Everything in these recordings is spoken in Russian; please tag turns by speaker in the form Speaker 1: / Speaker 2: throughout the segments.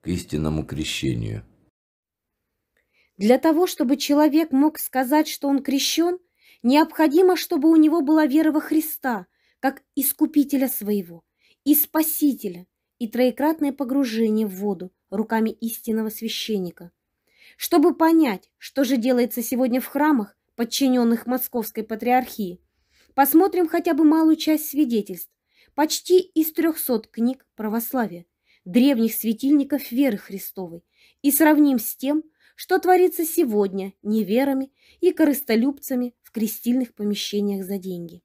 Speaker 1: к истинному крещению.
Speaker 2: Для того, чтобы человек мог сказать, что он крещен, необходимо, чтобы у него была вера во Христа, как искупителя своего, и спасителя, и троекратное погружение в воду руками истинного священника. Чтобы понять, что же делается сегодня в храмах, подчиненных Московской Патриархии, посмотрим хотя бы малую часть свидетельств, почти из 300 книг православия, древних светильников веры Христовой и сравним с тем, что творится сегодня неверами и корыстолюбцами в крестильных помещениях за деньги.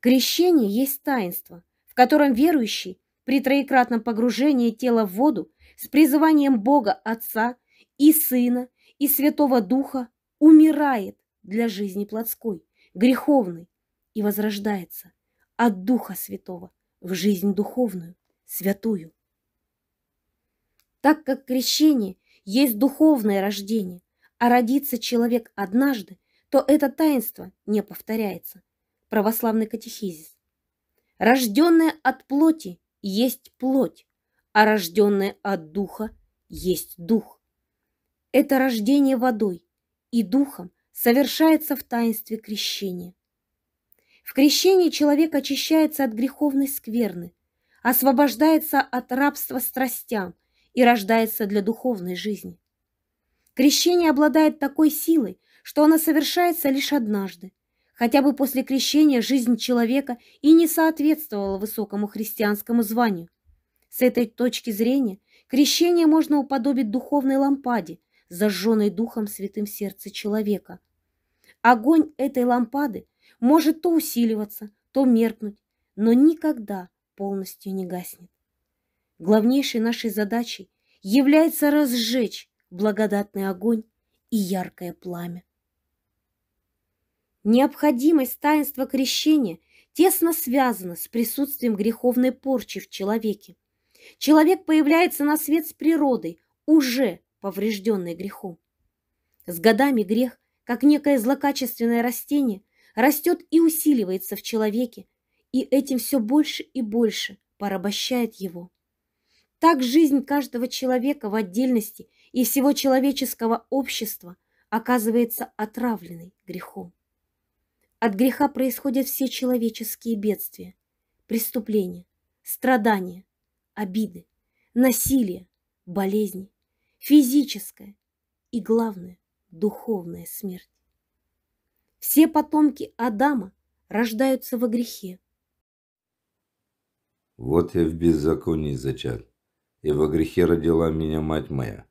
Speaker 2: Крещение есть таинство, в котором верующий при троекратном погружении тела в воду с призыванием Бога Отца и Сына и Святого Духа умирает для жизни плотской, греховной и возрождается от Духа Святого в жизнь духовную святую. Так как крещение есть духовное рождение, а родится человек однажды, то это таинство не повторяется. Православный катехизис. Рожденное от плоти есть плоть, а рожденное от духа есть дух. Это рождение водой и духом совершается в таинстве крещения. В крещении человек очищается от греховной скверны, освобождается от рабства страстям и рождается для духовной жизни. Крещение обладает такой силой, что оно совершается лишь однажды. Хотя бы после крещения жизнь человека и не соответствовала высокому христианскому званию. С этой точки зрения крещение можно уподобить духовной лампаде, зажженной Духом Святым сердце человека. Огонь этой лампады может то усиливаться, то меркнуть, но никогда полностью не гаснет. Главнейшей нашей задачей является разжечь благодатный огонь и яркое пламя. Необходимость таинства крещения тесно связана с присутствием греховной порчи в человеке. Человек появляется на свет с природой, уже поврежденной грехом. С годами грех, как некое злокачественное растение, растет и усиливается в человеке, и этим все больше и больше порабощает его. Так жизнь каждого человека в отдельности и всего человеческого общества оказывается отравленной грехом. От греха происходят все человеческие бедствия, преступления, страдания, обиды, насилие, болезни, физическая и, главное, духовная смерть. Все потомки Адама рождаются во грехе,
Speaker 1: вот я в беззаконии зачат, и во грехе родила меня мать моя.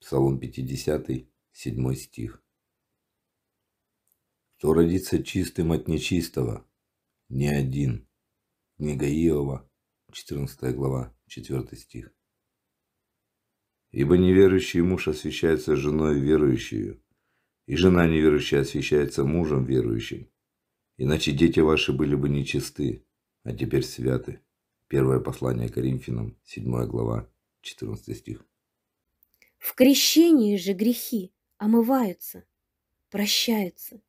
Speaker 1: Псалом 50, 7 стих. Кто родится чистым от нечистого? Не один. Книга Иова, 14 глава, 4 стих. Ибо неверующий муж освещается женой верующую, и жена неверующая освещается мужем верующим. Иначе дети ваши были бы нечисты, а теперь святы. Первое послание Коринфянам, 7 глава, 14 стих.
Speaker 2: В крещении же грехи омываются, прощаются.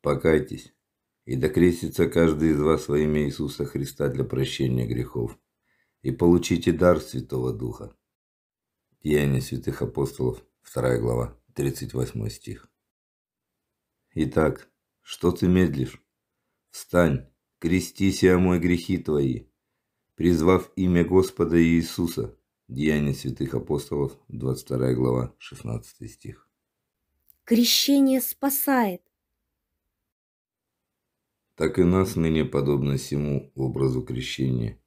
Speaker 1: Покайтесь, и докрестится каждый из вас во имя Иисуса Христа для прощения грехов, и получите дар Святого Духа. Деяния святых апостолов, 2 глава, 38 стих. Итак, что ты медлишь? Встань, крестися, мой грехи твои, призвав имя Господа Иисуса. Деяния святых апостолов, 22 глава, 16 стих.
Speaker 2: Крещение спасает.
Speaker 1: Так и нас ныне подобно всему образу крещения.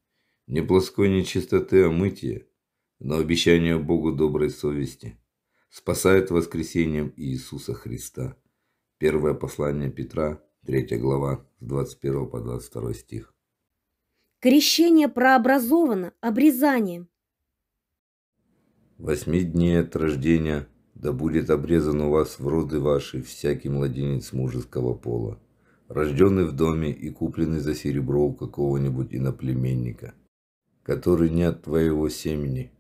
Speaker 1: Не плоской нечистоты омытия, но обещание Богу доброй совести. Спасает воскресением Иисуса Христа. Первое послание Петра, 3 глава, с 21 по 22 стих.
Speaker 2: Крещение прообразовано обрезанием.
Speaker 1: Восьми дней от рождения, да будет обрезан у вас в роды ваши всякий младенец мужеского пола, рожденный в доме и купленный за серебро у какого-нибудь иноплеменника, который не от твоего семени.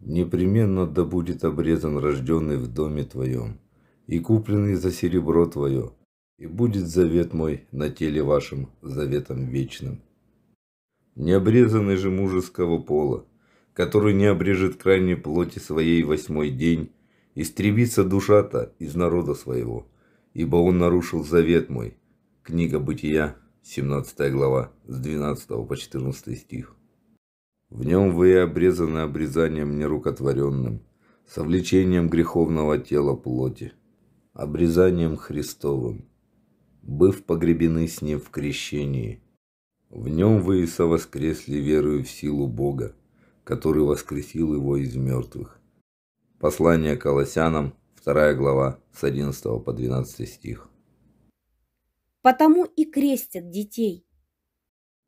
Speaker 1: Непременно да будет обрезан рожденный в доме твоем и купленный за серебро твое, и будет завет мой на теле вашем заветом вечным. Не обрезанный же мужеского пола, который не обрежет крайней плоти своей восьмой день, истребится душа-то из народа своего, ибо он нарушил завет мой. Книга Бытия, 17 глава, с 12 по 14 стих. В нем вы обрезаны обрезанием нерукотворенным, совлечением греховного тела плоти, обрезанием Христовым быв погребены с ним в крещении. В нем вы и совоскресли верою в силу Бога, который воскресил его из мертвых. Послание Колосянам, 2 глава, с 11 по 12 стих.
Speaker 2: Потому и крестят детей.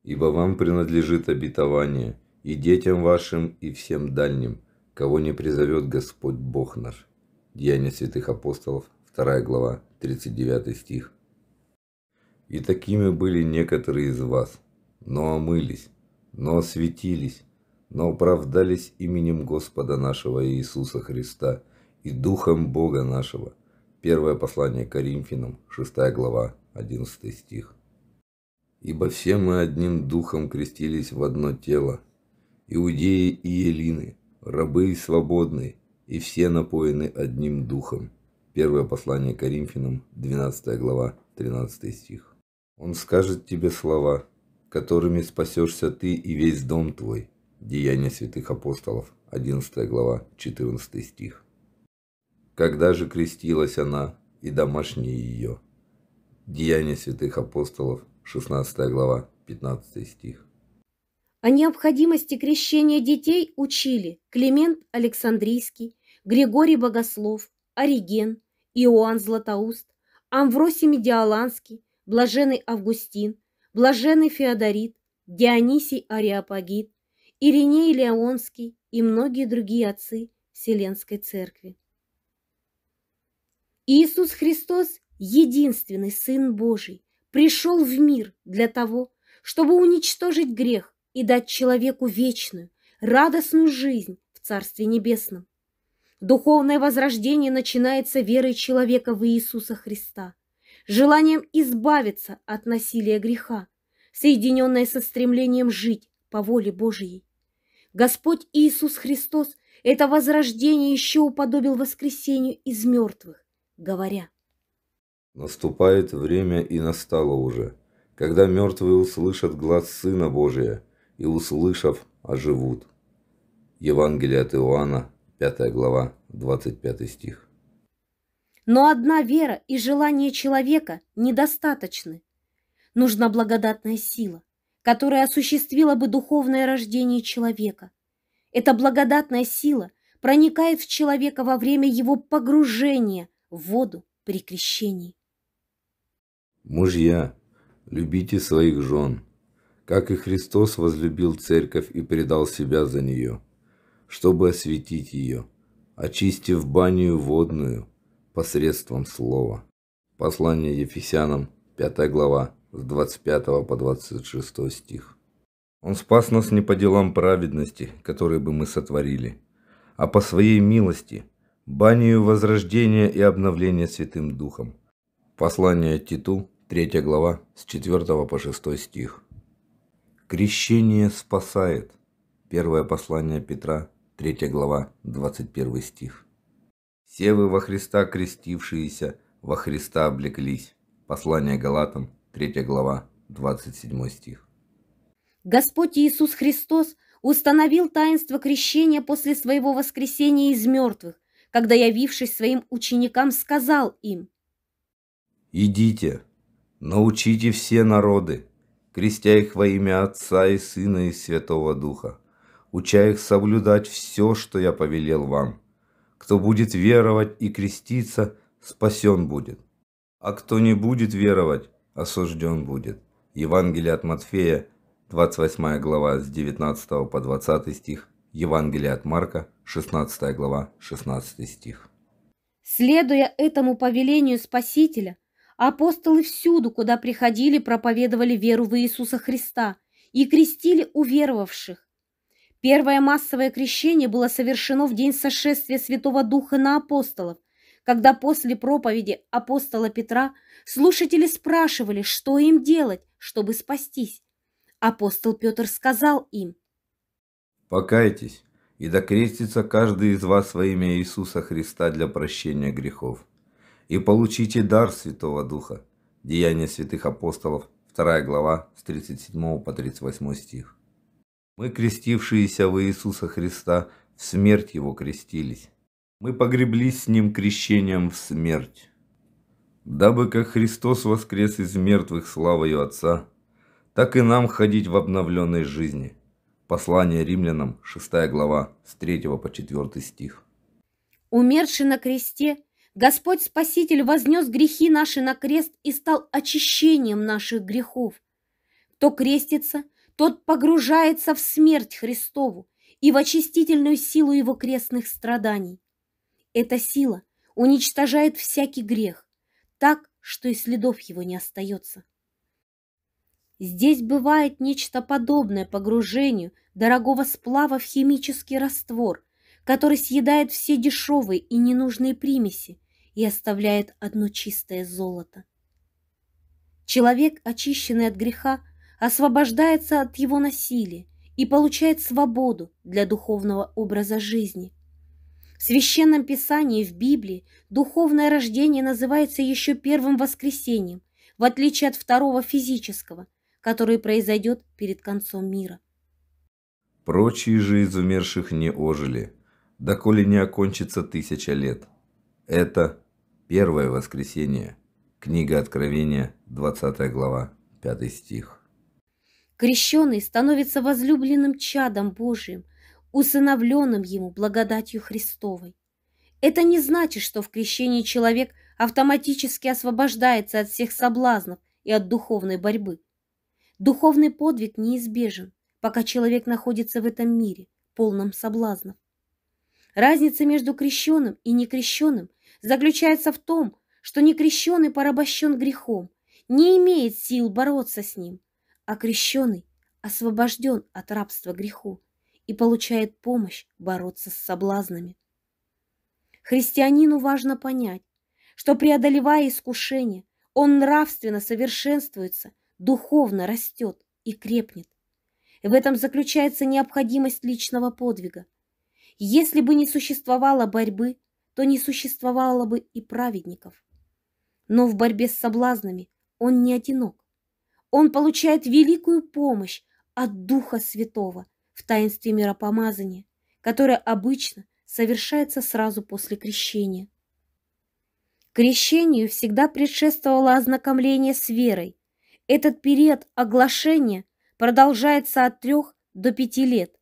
Speaker 1: Ибо вам принадлежит обетование, и детям вашим, и всем дальним, кого не призовет Господь Бог наш. Деяния святых апостолов, 2 глава, 39 стих. И такими были некоторые из вас, но омылись, но осветились, но оправдались именем Господа нашего Иисуса Христа и Духом Бога нашего. Первое послание Коринфянам, 6 глава, 11 стих. Ибо все мы одним духом крестились в одно тело, иудеи и елины, рабы и свободные, и все напоены одним духом. Первое послание Коринфянам, 12 глава, 13 стих. Он скажет тебе слова, которыми спасешься ты и весь дом твой. Деяния святых апостолов, 11 глава, 14 стих. Когда же крестилась она и домашние ее? Деяния святых апостолов, 16 глава, 15 стих.
Speaker 2: О необходимости крещения детей учили Климент Александрийский, Григорий Богослов, Ориген, Иоанн Златоуст, Амвросий Медиаланский, блаженный Августин, блаженный Феодорит, Дионисий Ариапагит, Ириней Леонский и многие другие отцы Вселенской Церкви. Иисус Христос, единственный Сын Божий, пришел в мир для того, чтобы уничтожить грех и дать человеку вечную, радостную жизнь в Царстве Небесном. Духовное возрождение начинается верой человека в Иисуса Христа желанием избавиться от насилия греха, соединенное со стремлением жить по воле Божьей. Господь Иисус Христос это возрождение еще уподобил воскресению из мертвых, говоря.
Speaker 1: Наступает время и настало уже, когда мертвые услышат глаз Сына Божия и, услышав, оживут. Евангелие от Иоанна, 5 глава, 25 стих.
Speaker 2: Но одна вера и желание человека недостаточны. Нужна благодатная сила, которая осуществила бы духовное рождение человека. Эта благодатная сила проникает в человека во время его погружения в воду при крещении.
Speaker 1: Мужья, любите своих жен, как и Христос возлюбил церковь и предал себя за нее, чтобы осветить ее, очистив баню водную – посредством слова. Послание Ефесянам, 5 глава, с 25 по 26 стих. Он спас нас не по делам праведности, которые бы мы сотворили, а по своей милости, банию возрождения и обновления Святым Духом. Послание Титу, 3 глава, с 4 по 6 стих. Крещение спасает. Первое послание Петра, 3 глава, 21 стих. Все вы во Христа крестившиеся, во Христа облеклись. Послание Галатам, 3 глава, 27 стих.
Speaker 2: Господь Иисус Христос установил таинство крещения после своего воскресения из мертвых, когда, явившись своим ученикам, сказал им
Speaker 1: «Идите, научите все народы, крестя их во имя Отца и Сына и Святого Духа, уча их соблюдать все, что я повелел вам» Кто будет веровать и креститься, спасен будет. А кто не будет веровать, осужден будет. Евангелие от Матфея, 28 глава с 19 по 20 стих. Евангелие от Марка, 16 глава, 16 стих.
Speaker 2: Следуя этому повелению Спасителя, апостолы всюду, куда приходили, проповедовали веру в Иисуса Христа и крестили уверовавших, Первое массовое крещение было совершено в день сошествия Святого Духа на апостолов, когда после проповеди апостола Петра слушатели спрашивали, что им делать, чтобы спастись. Апостол Петр сказал им,
Speaker 1: «Покайтесь, и докрестится каждый из вас во имя Иисуса Христа для прощения грехов, и получите дар Святого Духа». Деяния святых апостолов, 2 глава, с 37 по 38 стих. Мы, крестившиеся во Иисуса Христа, в смерть Его крестились. Мы погреблись с Ним крещением в смерть. Дабы как Христос воскрес из мертвых славою Отца, так и нам ходить в обновленной жизни. Послание римлянам, 6 глава, с 3 по 4 стих.
Speaker 2: Умерший на кресте, Господь Спаситель вознес грехи наши на крест и стал очищением наших грехов. Кто крестится – тот погружается в смерть Христову и в очистительную силу его крестных страданий. Эта сила уничтожает всякий грех так, что и следов его не остается. Здесь бывает нечто подобное погружению дорогого сплава в химический раствор, который съедает все дешевые и ненужные примеси и оставляет одно чистое золото. Человек, очищенный от греха, освобождается от его насилия и получает свободу для духовного образа жизни. В Священном Писании, в Библии, духовное рождение называется еще первым воскресением, в отличие от второго физического, который произойдет перед концом мира.
Speaker 1: Прочие же из умерших не ожили, доколе не окончится тысяча лет. Это первое воскресение. Книга Откровения, 20 глава, 5 стих.
Speaker 2: Крещенный становится возлюбленным чадом Божиим, усыновленным ему благодатью Христовой. Это не значит, что в крещении человек автоматически освобождается от всех соблазнов и от духовной борьбы. Духовный подвиг неизбежен, пока человек находится в этом мире, полном соблазнов. Разница между крещенным и некрещенным заключается в том, что некрещенный порабощен грехом, не имеет сил бороться с ним – а крещенный освобожден от рабства греху и получает помощь бороться с соблазнами. Христианину важно понять, что преодолевая искушение, он нравственно совершенствуется, духовно растет и крепнет. В этом заключается необходимость личного подвига. Если бы не существовало борьбы, то не существовало бы и праведников. Но в борьбе с соблазнами он не одинок он получает великую помощь от Духа Святого в таинстве миропомазания, которое обычно совершается сразу после крещения. Крещению всегда предшествовало ознакомление с верой. Этот период оглашения продолжается от трех до пяти лет.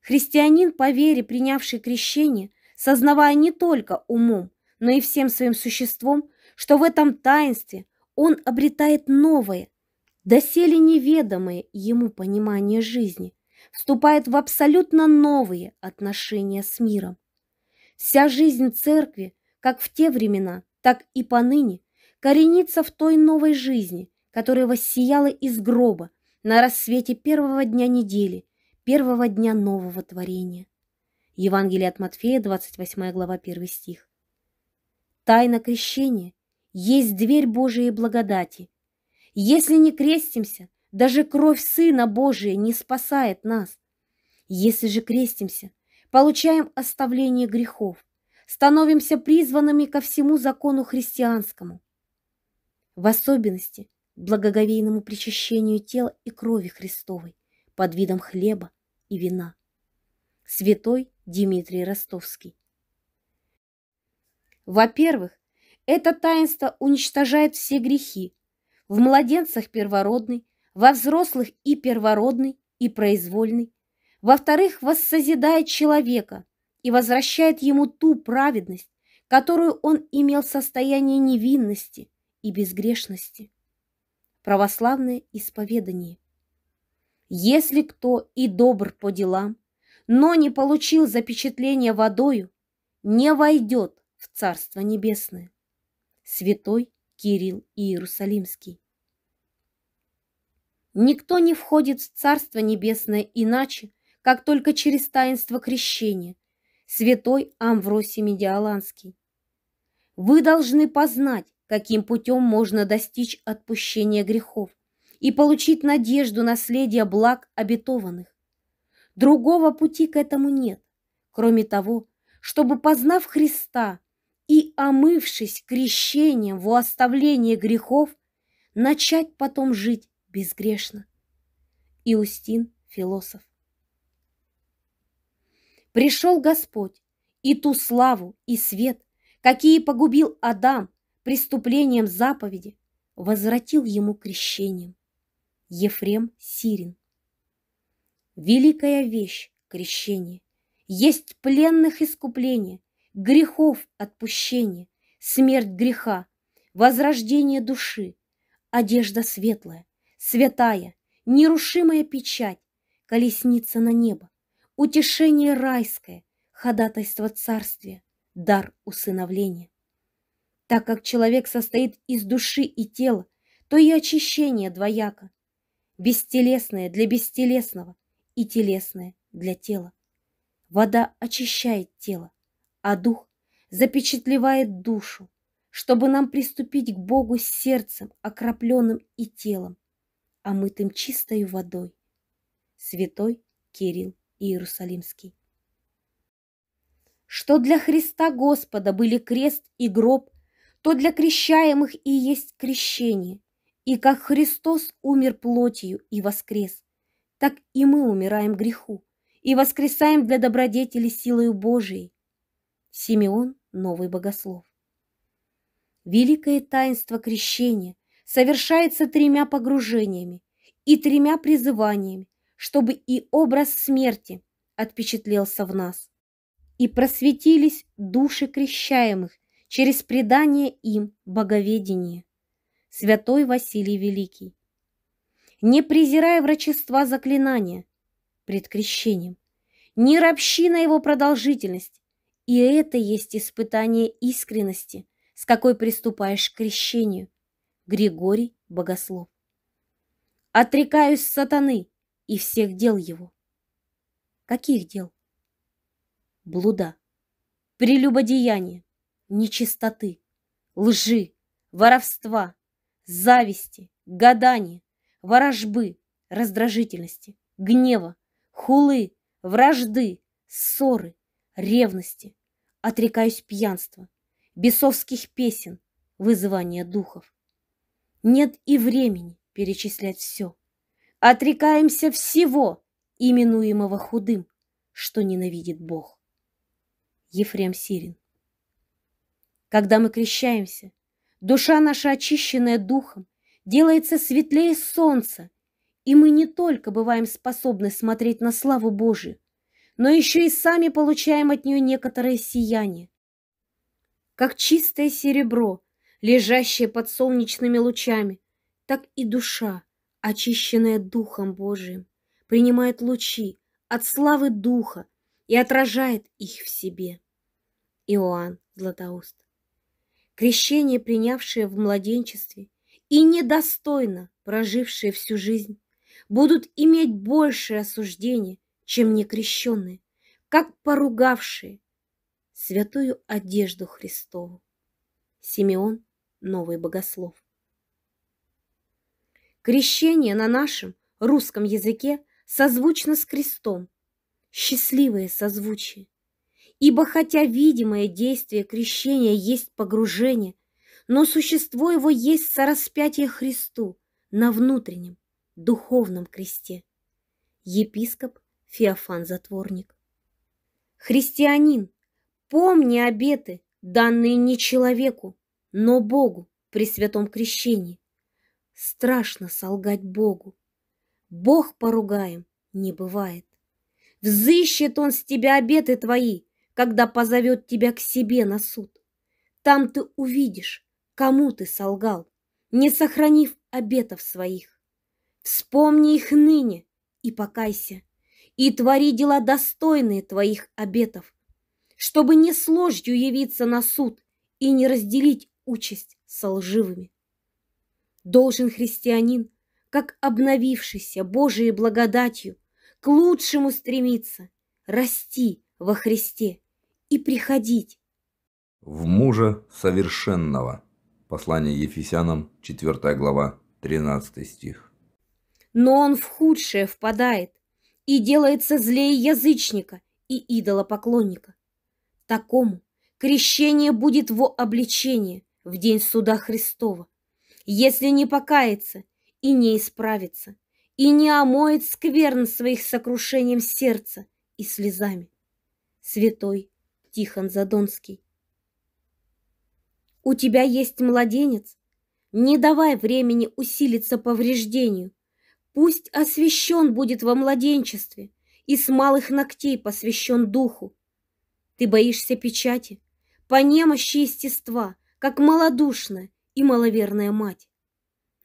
Speaker 2: Христианин по вере, принявший крещение, сознавая не только умом, но и всем своим существом, что в этом таинстве он обретает новое, доселе неведомое ему понимание жизни, вступает в абсолютно новые отношения с миром. Вся жизнь церкви, как в те времена, так и поныне, коренится в той новой жизни, которая воссияла из гроба на рассвете первого дня недели, первого дня нового творения. Евангелие от Матфея, 28 глава, 1 стих. Тайна крещения есть дверь Божией благодати – если не крестимся, даже кровь Сына Божия не спасает нас. Если же крестимся, получаем оставление грехов, становимся призванными ко всему закону христианскому, в особенности благоговейному причащению тела и крови Христовой под видом хлеба и вина. Святой Дмитрий Ростовский. Во-первых, это таинство уничтожает все грехи, в младенцах первородный, во взрослых и первородный, и произвольный. Во-вторых, воссозидает человека и возвращает ему ту праведность, которую он имел в состоянии невинности и безгрешности. Православное исповедание. Если кто и добр по делам, но не получил запечатление водою, не войдет в Царство Небесное. Святой Кирилл Иерусалимский. Никто не входит в Царство Небесное иначе, как только через таинство крещения, святой Амвросий Медиаланский. Вы должны познать, каким путем можно достичь отпущения грехов и получить надежду наследия благ обетованных. Другого пути к этому нет, кроме того, чтобы, познав Христа, и, омывшись крещением во оставление грехов, начать потом жить безгрешно. Иустин, философ. Пришел Господь, и ту славу, и свет, какие погубил Адам преступлением заповеди, возвратил ему крещением. Ефрем Сирин. Великая вещь – крещение. Есть пленных искупление, грехов отпущение, смерть греха, возрождение души, одежда светлая, святая, нерушимая печать, колесница на небо, утешение райское, ходатайство царствия, дар усыновления. Так как человек состоит из души и тела, то и очищение двояко. Бестелесное для бестелесного и телесное для тела. Вода очищает тело, а дух запечатлевает душу, чтобы нам приступить к Богу с сердцем, окропленным и телом, омытым чистой водой. Святой Кирилл Иерусалимский. Что для Христа Господа были крест и гроб, то для крещаемых и есть крещение. И как Христос умер плотью и воскрес, так и мы умираем греху и воскресаем для добродетели силою Божией, Симеон Новый Богослов. Великое таинство крещения совершается тремя погружениями и тремя призываниями, чтобы и образ смерти отпечатлелся в нас, и просветились души крещаемых через предание им боговедения. Святой Василий Великий. Не презирая врачества заклинания пред крещением, не ропщи на его продолжительность, и это есть испытание искренности, с какой приступаешь к крещению. Григорий Богослов. Отрекаюсь сатаны и всех дел его. Каких дел? Блуда, прелюбодеяния, нечистоты, лжи, воровства, зависти, гадания, ворожбы, раздражительности, гнева, хулы, вражды, ссоры, ревности, отрекаюсь пьянства, бесовских песен, вызывания духов. Нет и времени перечислять все. Отрекаемся всего, именуемого худым, что ненавидит Бог. Ефрем Сирин Когда мы крещаемся, душа наша, очищенная духом, делается светлее солнца, и мы не только бываем способны смотреть на славу Божию, но еще и сами получаем от нее некоторое сияние. Как чистое серебро, лежащее под солнечными лучами, так и душа, очищенная Духом Божиим, принимает лучи от славы Духа и отражает их в себе. Иоанн Златоуст. Крещение, принявшее в младенчестве и недостойно прожившее всю жизнь, будут иметь большее осуждение, чем некрещенные, как поругавшие святую одежду Христову. Симеон, новый богослов. Крещение на нашем русском языке созвучно с крестом, счастливое созвучие. Ибо хотя видимое действие крещения есть погружение, но существо его есть сораспятие Христу на внутреннем, духовном кресте. Епископ Феофан-затворник. Христианин, помни обеты, данные не человеку, но Богу при святом крещении. Страшно солгать Богу. Бог поругаем не бывает. Взыщет он с тебя обеты твои, когда позовет тебя к себе на суд. Там ты увидишь, кому ты солгал, не сохранив обетов своих. Вспомни их ныне и покайся и твори дела достойные твоих обетов, чтобы не с ложью явиться на суд и не разделить участь со лживыми. Должен христианин, как обновившийся Божией благодатью, к лучшему стремиться, расти во Христе и приходить
Speaker 1: в мужа совершенного. Послание Ефесянам, 4 глава, 13 стих.
Speaker 2: Но он в худшее впадает, и делается злее язычника и идолопоклонника. Такому крещение будет во обличение в день суда Христова, если не покается и не исправится, и не омоет скверн своих сокрушением сердца и слезами. Святой Тихон Задонский. У тебя есть младенец? Не давай времени усилиться повреждению, Пусть освящен будет во младенчестве и с малых ногтей посвящен духу. Ты боишься печати, по немощи естества, как малодушная и маловерная мать.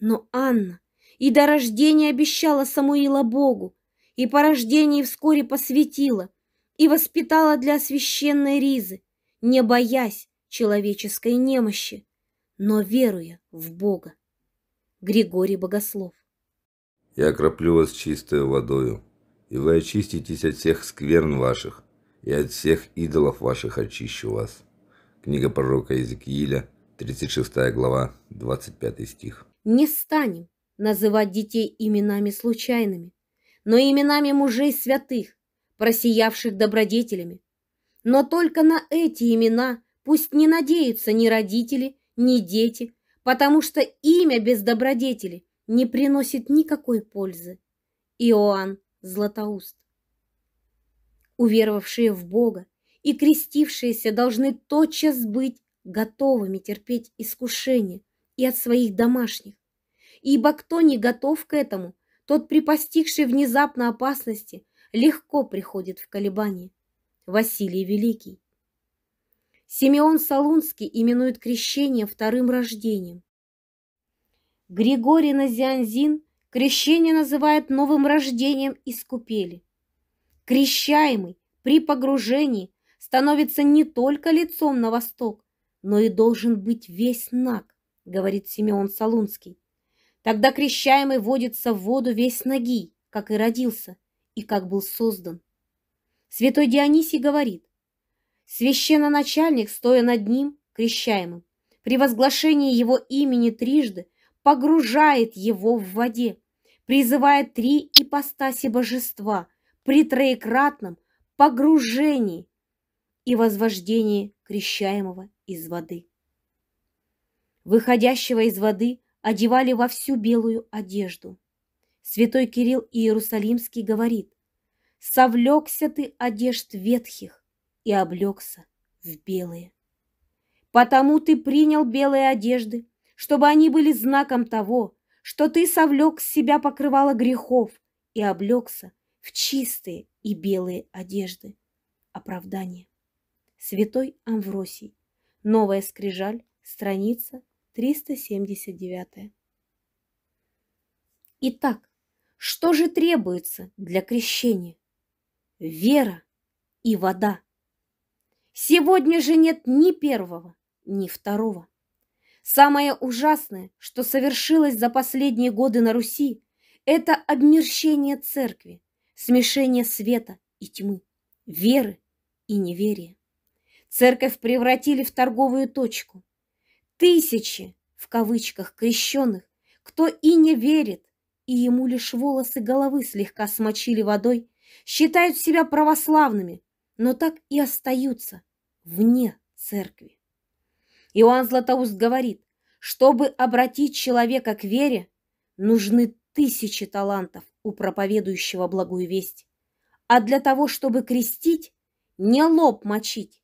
Speaker 2: Но Анна и до рождения обещала Самуила Богу, и по рождении вскоре посвятила, и воспитала для священной ризы, не боясь человеческой немощи, но веруя в Бога. Григорий Богослов
Speaker 1: я окроплю вас чистой водою, и вы очиститесь от всех скверн ваших, и от всех идолов ваших очищу вас». Книга пророка Иезекииля, 36 глава, 25 стих.
Speaker 2: «Не станем называть детей именами случайными, но именами мужей святых, просиявших добродетелями. Но только на эти имена пусть не надеются ни родители, ни дети, потому что имя без добродетели – не приносит никакой пользы. Иоанн Златоуст. Уверовавшие в Бога и крестившиеся должны тотчас быть готовыми терпеть искушение и от своих домашних. Ибо кто не готов к этому, тот при постигшей внезапно опасности легко приходит в колебание. Василий Великий. Симеон Солунский именует крещение вторым рождением, Григорий Назианзин крещение называет новым рождением из купели. Крещаемый при погружении становится не только лицом на восток, но и должен быть весь наг, говорит Симеон Салунский. Тогда крещаемый водится в воду весь ноги, как и родился, и как был создан. Святой Дионисий говорит, священноначальник, стоя над ним, крещаемым, при возглашении его имени трижды погружает его в воде, призывая три ипостаси божества при троекратном погружении и возвождении крещаемого из воды. Выходящего из воды одевали во всю белую одежду. Святой Кирилл Иерусалимский говорит, «Совлекся ты одежд ветхих и облекся в белые. Потому ты принял белые одежды, чтобы они были знаком того, что ты совлек с себя покрывало грехов и облекся в чистые и белые одежды. Оправдание. Святой Амвросий. Новая скрижаль, страница 379. Итак, что же требуется для крещения? Вера и вода. Сегодня же нет ни первого, ни второго. Самое ужасное, что совершилось за последние годы на Руси, это обмерщение церкви, смешение света и тьмы, веры и неверия. Церковь превратили в торговую точку. Тысячи, в кавычках, крещенных, кто и не верит, и ему лишь волосы головы слегка смочили водой, считают себя православными, но так и остаются вне церкви. Иоанн Златоуст говорит, чтобы обратить человека к вере, нужны тысячи талантов у проповедующего благую весть. А для того, чтобы крестить, не лоб мочить,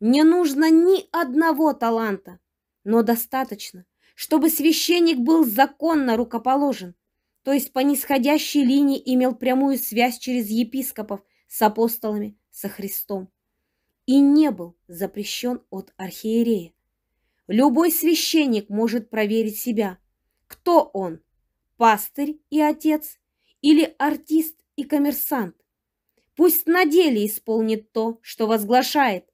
Speaker 2: не нужно ни одного таланта, но достаточно, чтобы священник был законно рукоположен, то есть по нисходящей линии имел прямую связь через епископов с апостолами, со Христом, и не был запрещен от архиерея, Любой священник может проверить себя. Кто он? Пастырь и отец? Или артист и коммерсант? Пусть на деле исполнит то, что возглашает.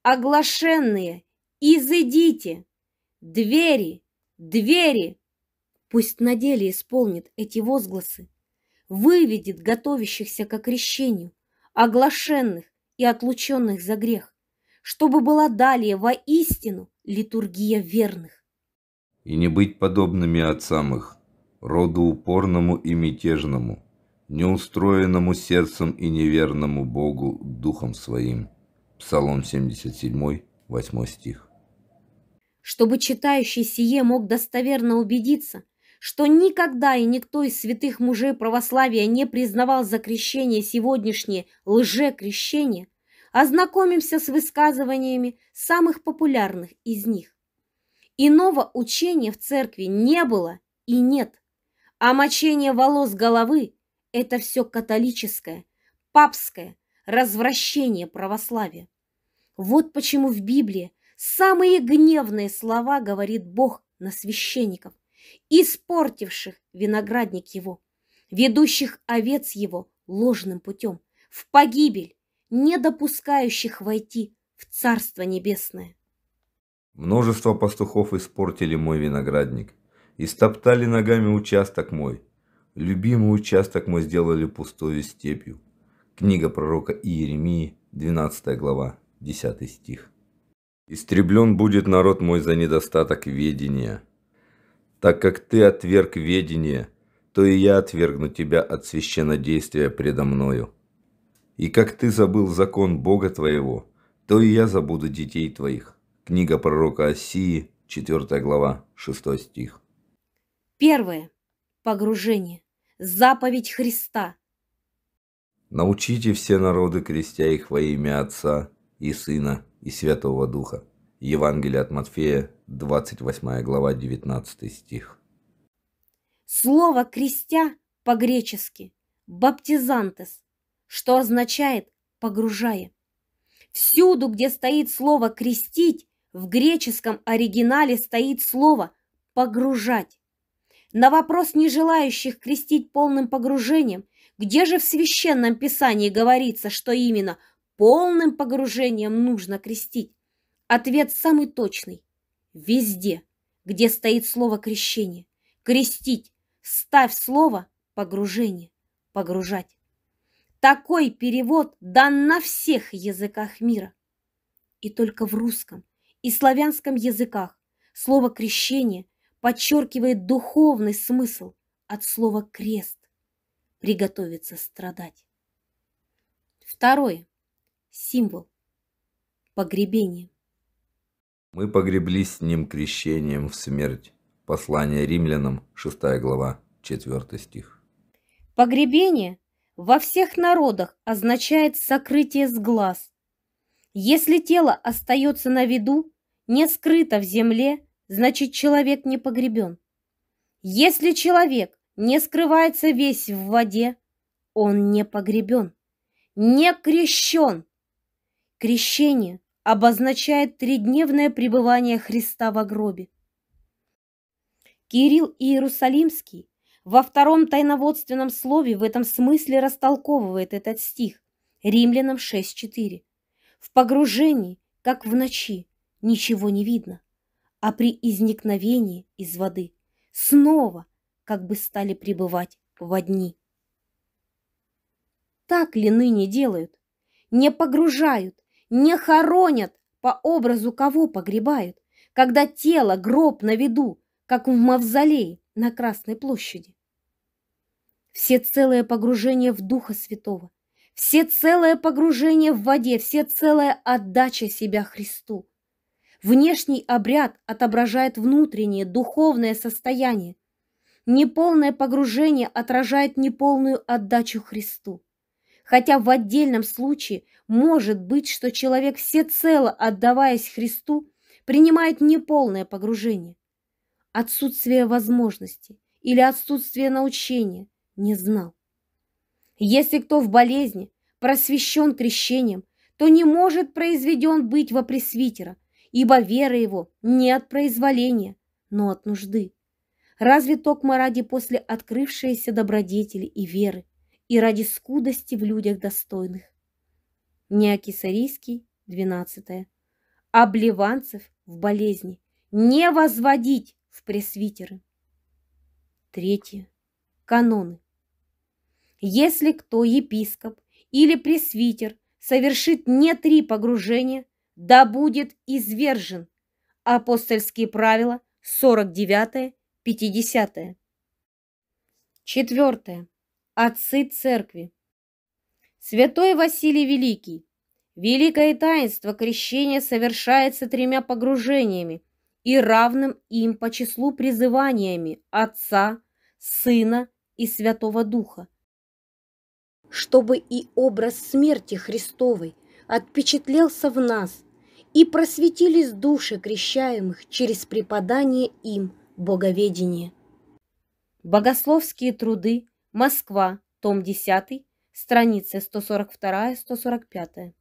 Speaker 2: Оглашенные, изыдите! Двери, двери! Пусть на деле исполнит эти возгласы. Выведет готовящихся к крещению, оглашенных и отлученных за грех, чтобы была далее воистину литургия верных.
Speaker 1: И не быть подобными отцам их, роду упорному и мятежному, неустроенному сердцем и неверному Богу духом своим. Псалом 77, 8 стих.
Speaker 2: Чтобы читающий сие мог достоверно убедиться, что никогда и никто из святых мужей православия не признавал за крещение сегодняшнее лжекрещение, ознакомимся с высказываниями самых популярных из них. Иного учения в церкви не было и нет. А мочение волос головы – это все католическое, папское, развращение православия. Вот почему в Библии самые гневные слова говорит Бог на священников, испортивших виноградник его, ведущих овец его ложным путем, в погибель, не допускающих войти в Царство Небесное.
Speaker 1: Множество пастухов испортили мой виноградник, и стоптали ногами участок мой. Любимый участок мой сделали пустою степью. Книга пророка Иеремии, 12 глава, 10 стих. Истреблен будет народ мой за недостаток ведения. Так как ты отверг ведение, то и я отвергну тебя от священнодействия предо мною. И как ты забыл закон Бога твоего, то и я забуду детей твоих». Книга пророка Осии, 4 глава, 6 стих.
Speaker 2: Первое. Погружение. Заповедь Христа.
Speaker 1: «Научите все народы, крестя их во имя Отца и Сына и Святого Духа». Евангелие от Матфея, 28 глава, 19 стих.
Speaker 2: Слово «крестя» по-гречески «баптизантес» что означает «погружая». Всюду, где стоит слово «крестить», в греческом оригинале стоит слово «погружать». На вопрос нежелающих крестить полным погружением, где же в Священном Писании говорится, что именно полным погружением нужно крестить, ответ самый точный – везде, где стоит слово «крещение». Крестить, ставь слово «погружение», «погружать». Такой перевод дан на всех языках мира. И только в русском и славянском языках слово «крещение» подчеркивает духовный смысл от слова «крест» – приготовиться страдать. Второе. Символ. Погребение.
Speaker 1: Мы погребли с ним крещением в смерть. Послание римлянам, 6 глава, 4 стих.
Speaker 2: Погребение во всех народах означает сокрытие с глаз. Если тело остается на виду, не скрыто в земле, значит человек не погребен. Если человек не скрывается весь в воде, он не погребен, не крещен. Крещение обозначает тридневное пребывание Христа в гробе. Кирилл Иерусалимский во втором тайноводственном слове в этом смысле растолковывает этот стих Римлянам 6.4. В погружении, как в ночи, ничего не видно, а при изникновении из воды снова как бы стали пребывать в одни. Так ли ныне делают? Не погружают, не хоронят, по образу кого погребают, когда тело гроб на виду, как в мавзолее, на Красной площади. Все целое погружение в Духа Святого, все целое погружение в воде, все целая отдача себя Христу. Внешний обряд отображает внутреннее духовное состояние. Неполное погружение отражает неполную отдачу Христу. Хотя в отдельном случае может быть, что человек всецело отдаваясь Христу, принимает неполное погружение отсутствие возможности или отсутствие научения, не знал. Если кто в болезни, просвещен крещением, то не может произведен быть во пресвитера, ибо вера его не от произволения, но от нужды. Разве токмо ради после открывшейся добродетели и веры, и ради скудости в людях достойных? Неокисарийский, 12. Обливанцев в болезни не возводить в пресвитеры. Третье. Каноны. Если кто епископ или пресвитер совершит не три погружения, да будет извержен. Апостольские правила 49-50. Четвертое. Отцы церкви. Святой Василий Великий. Великое таинство крещения совершается тремя погружениями – и равным им по числу призываниями Отца, Сына и Святого Духа, чтобы и образ смерти Христовой отпечатлелся в нас и просветились души крещаемых через преподание им боговедения. Богословские труды. Москва. Том 10. Страницы 142-145.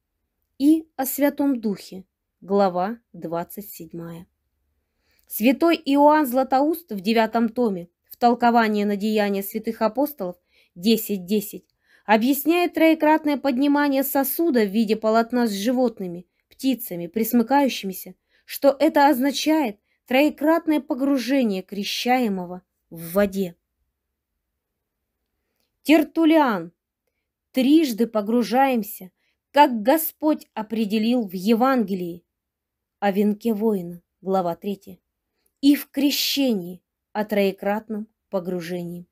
Speaker 2: И о Святом Духе. Глава 27. Святой Иоанн Златоуст в девятом томе в толковании на деяния святых апостолов 10.10 .10, объясняет троекратное поднимание сосуда в виде полотна с животными, птицами, присмыкающимися, что это означает троекратное погружение крещаемого в воде. Тертулиан. Трижды погружаемся, как Господь определил в Евангелии. О венке воина. Глава третья и в крещении о троекратном погружении.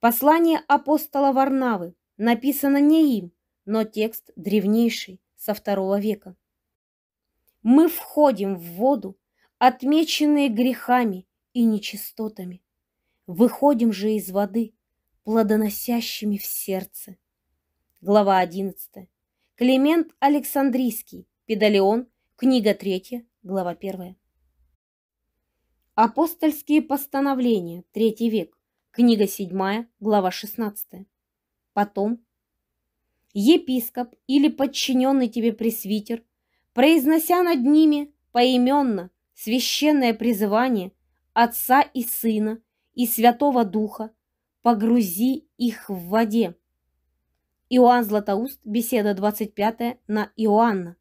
Speaker 2: Послание апостола Варнавы написано не им, но текст древнейший, со второго века. Мы входим в воду, отмеченные грехами и нечистотами. Выходим же из воды, плодоносящими в сердце. Глава 11. Климент Александрийский, Педалеон, книга 3, глава 1. Апостольские постановления, третий век, книга 7, глава 16. Потом епископ или подчиненный тебе пресвитер, произнося над ними поименно священное призывание Отца и Сына и Святого Духа, погрузи их в воде. Иоанн Златоуст, беседа 25 на Иоанна.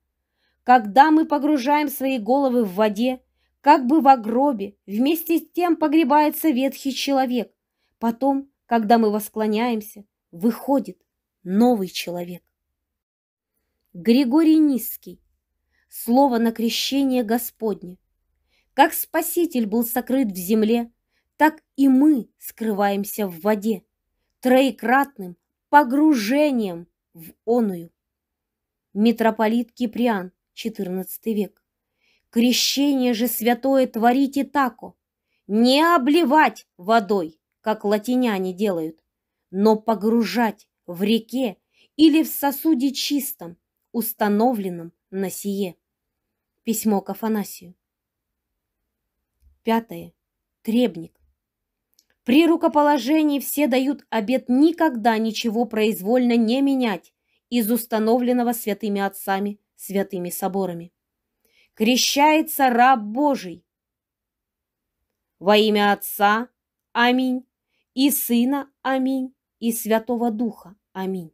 Speaker 2: Когда мы погружаем свои головы в воде, как бы в гробе, вместе с тем погребается ветхий человек. Потом, когда мы восклоняемся, выходит новый человек. Григорий Низкий. Слово на крещение Господне. Как Спаситель был сокрыт в земле, так и мы скрываемся в воде, троекратным погружением в оную. Митрополит Киприан, XIV век. Крещение же святое творите тако, не обливать водой, как латиняне делают, но погружать в реке или в сосуде чистом, установленном на сие. Письмо к Афанасию. Пятое. Требник. При рукоположении все дают обет никогда ничего произвольно не менять из установленного святыми отцами, святыми соборами крещается раб Божий. Во имя Отца, аминь, и Сына, аминь, и Святого Духа, аминь.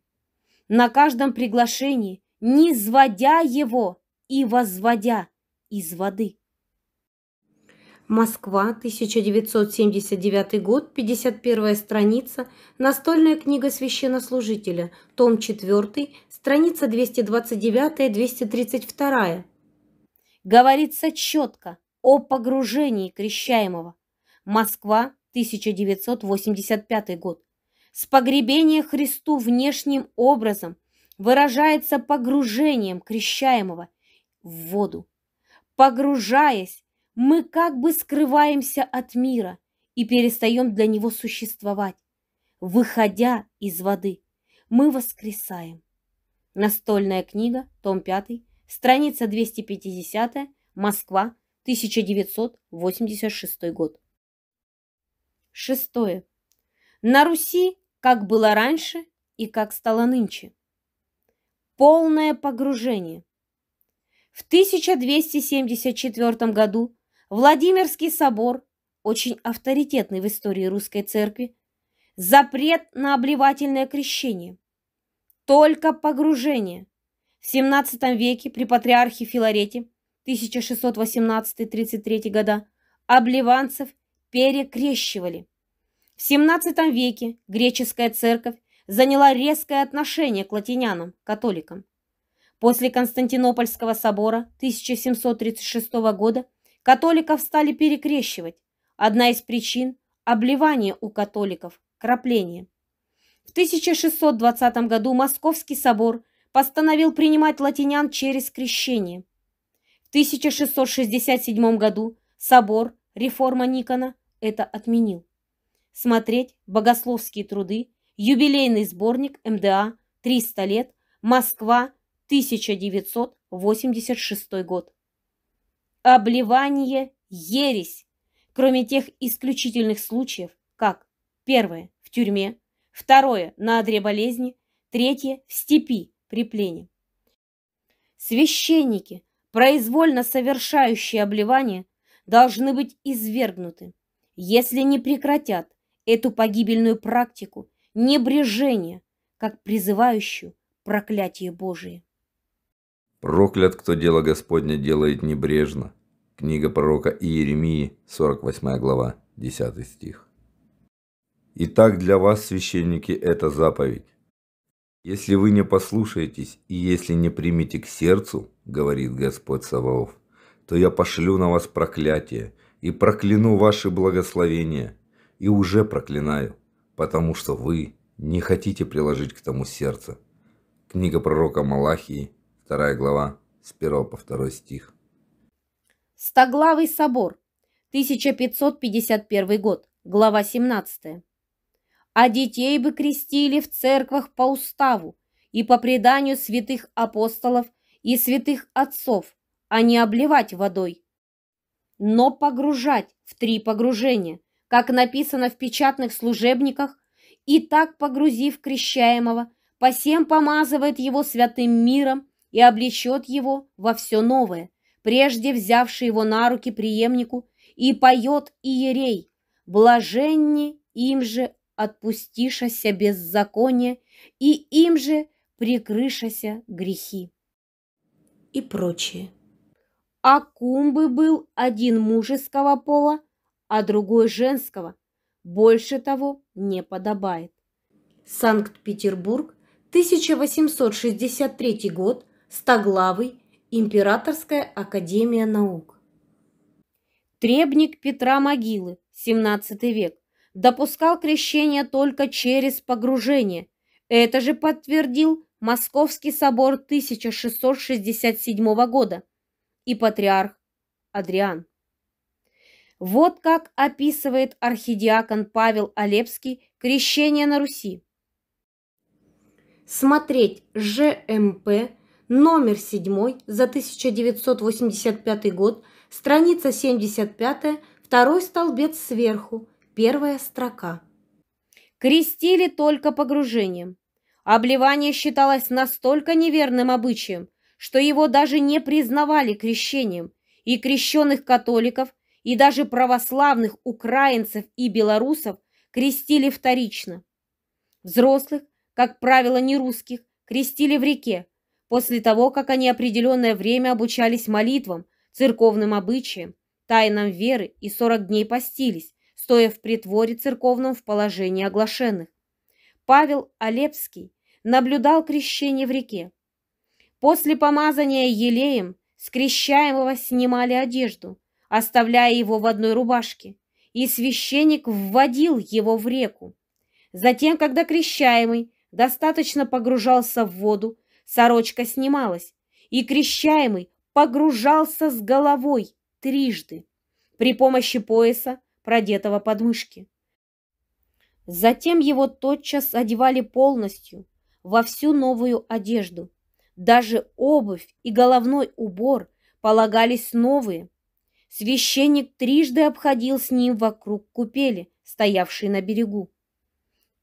Speaker 2: На каждом приглашении, не низводя его и возводя из воды. Москва, 1979 год, 51 страница, настольная книга священнослужителя, том 4, страница 229-232 говорится четко о погружении крещаемого. Москва, 1985 год. С погребения Христу внешним образом выражается погружением крещаемого в воду. Погружаясь, мы как бы скрываемся от мира и перестаем для него существовать. Выходя из воды, мы воскресаем. Настольная книга, том 5, Страница 250, Москва, 1986 год. Шестое. На Руси, как было раньше и как стало нынче. Полное погружение. В 1274 году Владимирский собор, очень авторитетный в истории русской церкви, запрет на обливательное крещение. Только погружение – в XVII веке при патриархе Филарете 1618-33 года обливанцев перекрещивали. В XVII веке греческая церковь заняла резкое отношение к латинянам, католикам. После Константинопольского собора 1736 года католиков стали перекрещивать. Одна из причин – обливание у католиков, крапление. В 1620 году Московский собор – постановил принимать латинян через крещение. В 1667 году собор реформа Никона это отменил. Смотреть богословские труды, юбилейный сборник МДА «300 лет», Москва, 1986 год. Обливание – ересь, кроме тех исключительных случаев, как первое – в тюрьме, второе – на одре болезни, третье – в степи, при плене. Священники, произвольно совершающие обливание, должны быть извергнуты, если не прекратят эту погибельную практику небрежения, как призывающую проклятие Божие.
Speaker 1: Проклят, кто дело Господне делает небрежно. Книга пророка Иеремии, 48 глава, 10 стих. Итак, для вас, священники, это заповедь. Если вы не послушаетесь и если не примете к сердцу, говорит Господь Саваоф, то я пошлю на вас проклятие и прокляну ваши благословения, и уже проклинаю, потому что вы не хотите приложить к тому сердце. Книга пророка Малахии, 2 глава, с 1 по 2 стих.
Speaker 2: Стоглавый собор, 1551 год, глава 17 а детей бы крестили в церквах по уставу и по преданию святых апостолов и святых отцов, а не обливать водой. Но погружать в три погружения, как написано в печатных служебниках, и так погрузив крещаемого, посем помазывает его святым миром и облечет его во все новое, прежде взявший его на руки преемнику, и поет иерей, блаженни им же отпустишася беззаконие и им же прикрышася грехи. И прочее. А Кумбы был один мужеского пола, а другой женского. Больше того не подобает. Санкт-Петербург, 1863 год, Стоглавый, Императорская академия наук. Требник Петра Могилы, 17 век допускал крещение только через погружение. Это же подтвердил Московский собор 1667 года и патриарх Адриан. Вот как описывает архидиакон Павел Олепский крещение на Руси. Смотреть ЖМП номер 7 за 1985 год, страница 75, второй столбец сверху – Первая строка. Крестили только погружением. Обливание считалось настолько неверным обычаем, что его даже не признавали крещением, и крещенных католиков, и даже православных украинцев и белорусов крестили вторично. Взрослых, как правило, не русских, крестили в реке, после того, как они определенное время обучались молитвам, церковным обычаям, тайнам веры и 40 дней постились, стоя в притворе церковном в положении оглашенных. Павел Олепский наблюдал крещение в реке. После помазания елеем с снимали одежду, оставляя его в одной рубашке, и священник вводил его в реку. Затем, когда крещаемый достаточно погружался в воду, сорочка снималась, и крещаемый погружался с головой трижды. При помощи пояса продетого под мышки. Затем его тотчас одевали полностью, во всю новую одежду. Даже обувь и головной убор полагались новые. Священник трижды обходил с ним вокруг купели, стоявшей на берегу.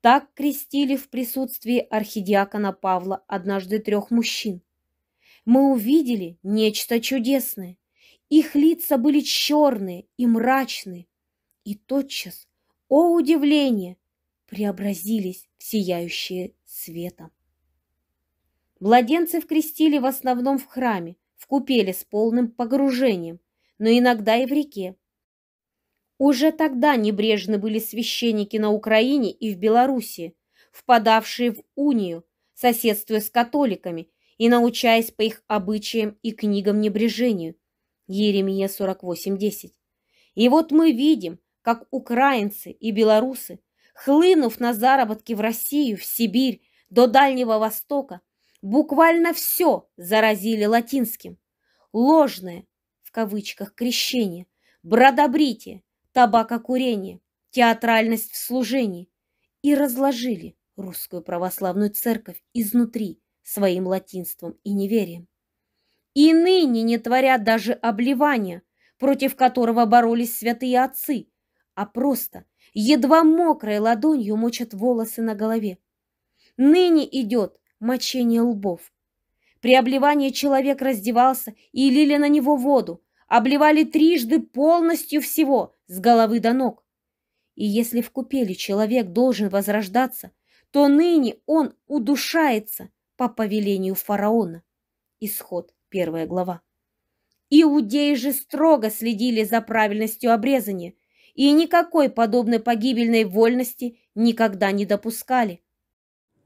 Speaker 2: Так крестили в присутствии архидиакона Павла однажды трех мужчин. Мы увидели нечто чудесное. Их лица были черные и мрачные, и тотчас, о удивление, преобразились в сияющие светом. Младенцев крестили в основном в храме, в купеле с полным погружением, но иногда и в реке. Уже тогда небрежны были священники на Украине и в Белоруссии, впадавшие в унию, соседствуя с католиками и научаясь по их обычаям и книгам небрежению. Еремия 48.10. И вот мы видим, как украинцы и белорусы, хлынув на заработки в Россию, в Сибирь, до Дальнего Востока, буквально все заразили латинским. Ложное, в кавычках, крещение, бродобритие, табакокурение, театральность в служении. И разложили русскую православную церковь изнутри своим латинством и неверием. И ныне не творят даже обливания, против которого боролись святые отцы – а просто, едва мокрой ладонью мочат волосы на голове. Ныне идет мочение лбов. При обливании человек раздевался и лили на него воду, обливали трижды полностью всего, с головы до ног. И если в купели человек должен возрождаться, то ныне он удушается по повелению фараона. Исход, первая глава. Иудеи же строго следили за правильностью обрезания – и никакой подобной погибельной вольности никогда не допускали.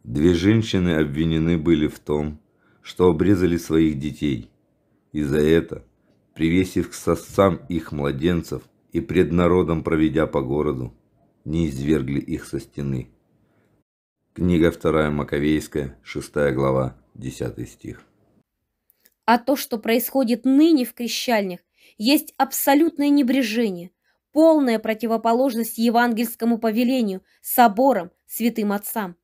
Speaker 1: Две женщины обвинены были в том, что обрезали своих детей, и за это, привесив к сосцам их младенцев и пред народом проведя по городу, не извергли их со стены. Книга 2 Маковейская, 6 глава, 10 стих.
Speaker 2: А то, что происходит ныне в крещальнях, есть абсолютное небрежение, полная противоположность евангельскому повелению, соборам, святым отцам.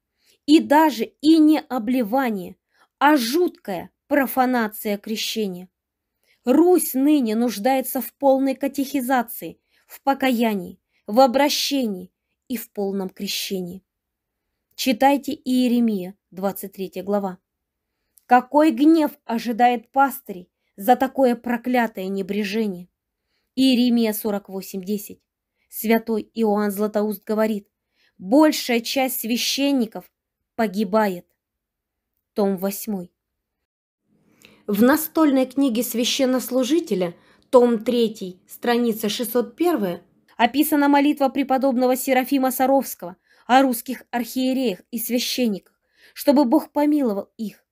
Speaker 2: И даже и не обливание, а жуткая профанация крещения. Русь ныне нуждается в полной катехизации, в покаянии, в обращении и в полном крещении. Читайте Иеремия, 23 глава. Какой гнев ожидает пастырей за такое проклятое небрежение? Иеремия 48.10. Святой Иоанн Златоуст говорит, большая часть священников погибает. Том 8. В настольной книге священнослужителя, том 3, страница 601, описана молитва преподобного Серафима Саровского о русских архиереях и священниках, чтобы Бог помиловал их.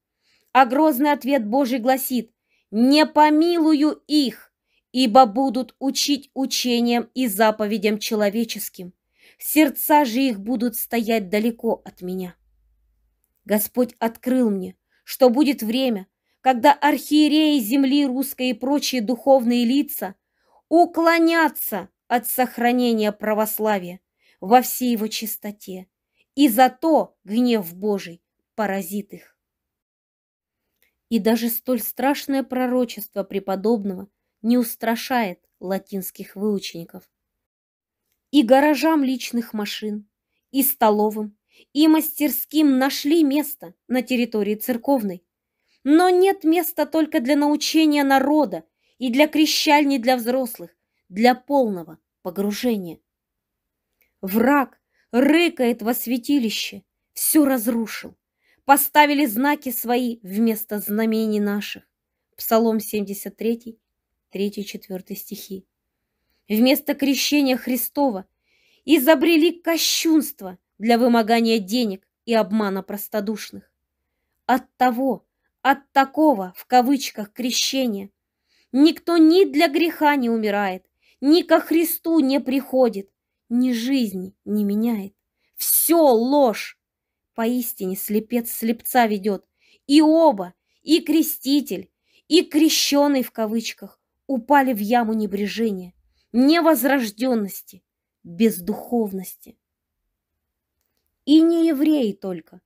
Speaker 2: А грозный ответ Божий гласит «Не помилую их!» ибо будут учить учениям и заповедям человеческим, сердца же их будут стоять далеко от меня. Господь открыл мне, что будет время, когда архиереи земли русской и прочие духовные лица уклонятся от сохранения православия во всей его чистоте, и зато гнев Божий поразит их. И даже столь страшное пророчество преподобного – не устрашает латинских выучеников. И гаражам личных машин, и столовым, и мастерским нашли место на территории церковной. Но нет места только для научения народа и для крещальни для взрослых, для полного погружения. Враг рыкает во святилище, все разрушил. Поставили знаки свои вместо знамений наших. Псалом 73, 3-4 стихи. Вместо крещения Христова изобрели кощунство для вымогания денег и обмана простодушных. От того, от такого, в кавычках, крещения никто ни для греха не умирает, ни ко Христу не приходит, ни жизни не меняет. Все ложь! Поистине слепец слепца ведет, и оба, и креститель, и крещенный в кавычках упали в яму небрежения, невозрожденности, бездуховности. И не евреи только,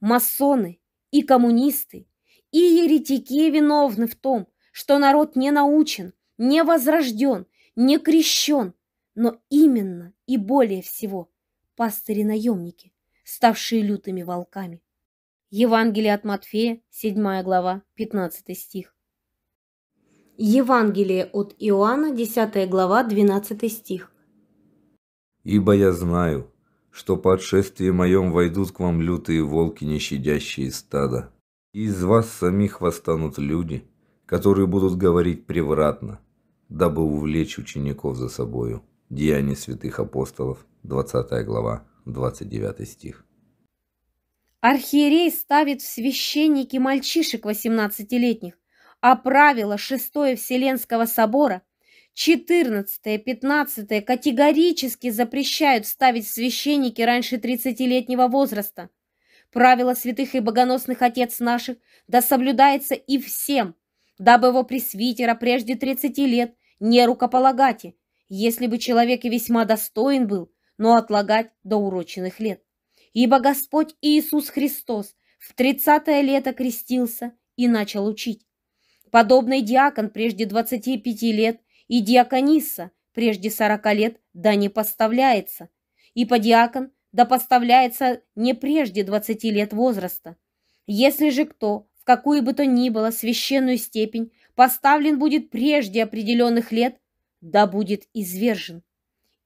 Speaker 2: масоны и коммунисты, и еретики виновны в том, что народ не научен, не возрожден, не крещен, но именно и более всего пастыри-наемники, ставшие лютыми волками. Евангелие от Матфея, 7 глава, 15 стих. Евангелие от Иоанна, 10 глава, 12 стих.
Speaker 1: «Ибо я знаю, что по отшествии моем войдут к вам лютые волки, не щадящие стада, и из вас самих восстанут люди, которые будут говорить превратно, дабы увлечь учеников за собою». Деяния святых апостолов, 20 глава, 29 стих.
Speaker 2: Архиерей ставит в священники мальчишек 18-летних, а правила Шестое Вселенского собора 14-15 категорически запрещают ставить священники раньше 30-летнего возраста. Правило святых и богоносных отец наших да соблюдается и всем, дабы его пресвитера прежде 30 лет не рукополагати, если бы человек и весьма достоин был, но отлагать до уроченных лет. Ибо Господь Иисус Христос в тридцатое лето крестился и начал учить, Подобный диакон прежде 25 лет и диаконисса прежде 40 лет да не поставляется, и подиакон да поставляется не прежде 20 лет возраста. Если же кто, в какую бы то ни было священную степень, поставлен будет прежде определенных лет, да будет извержен.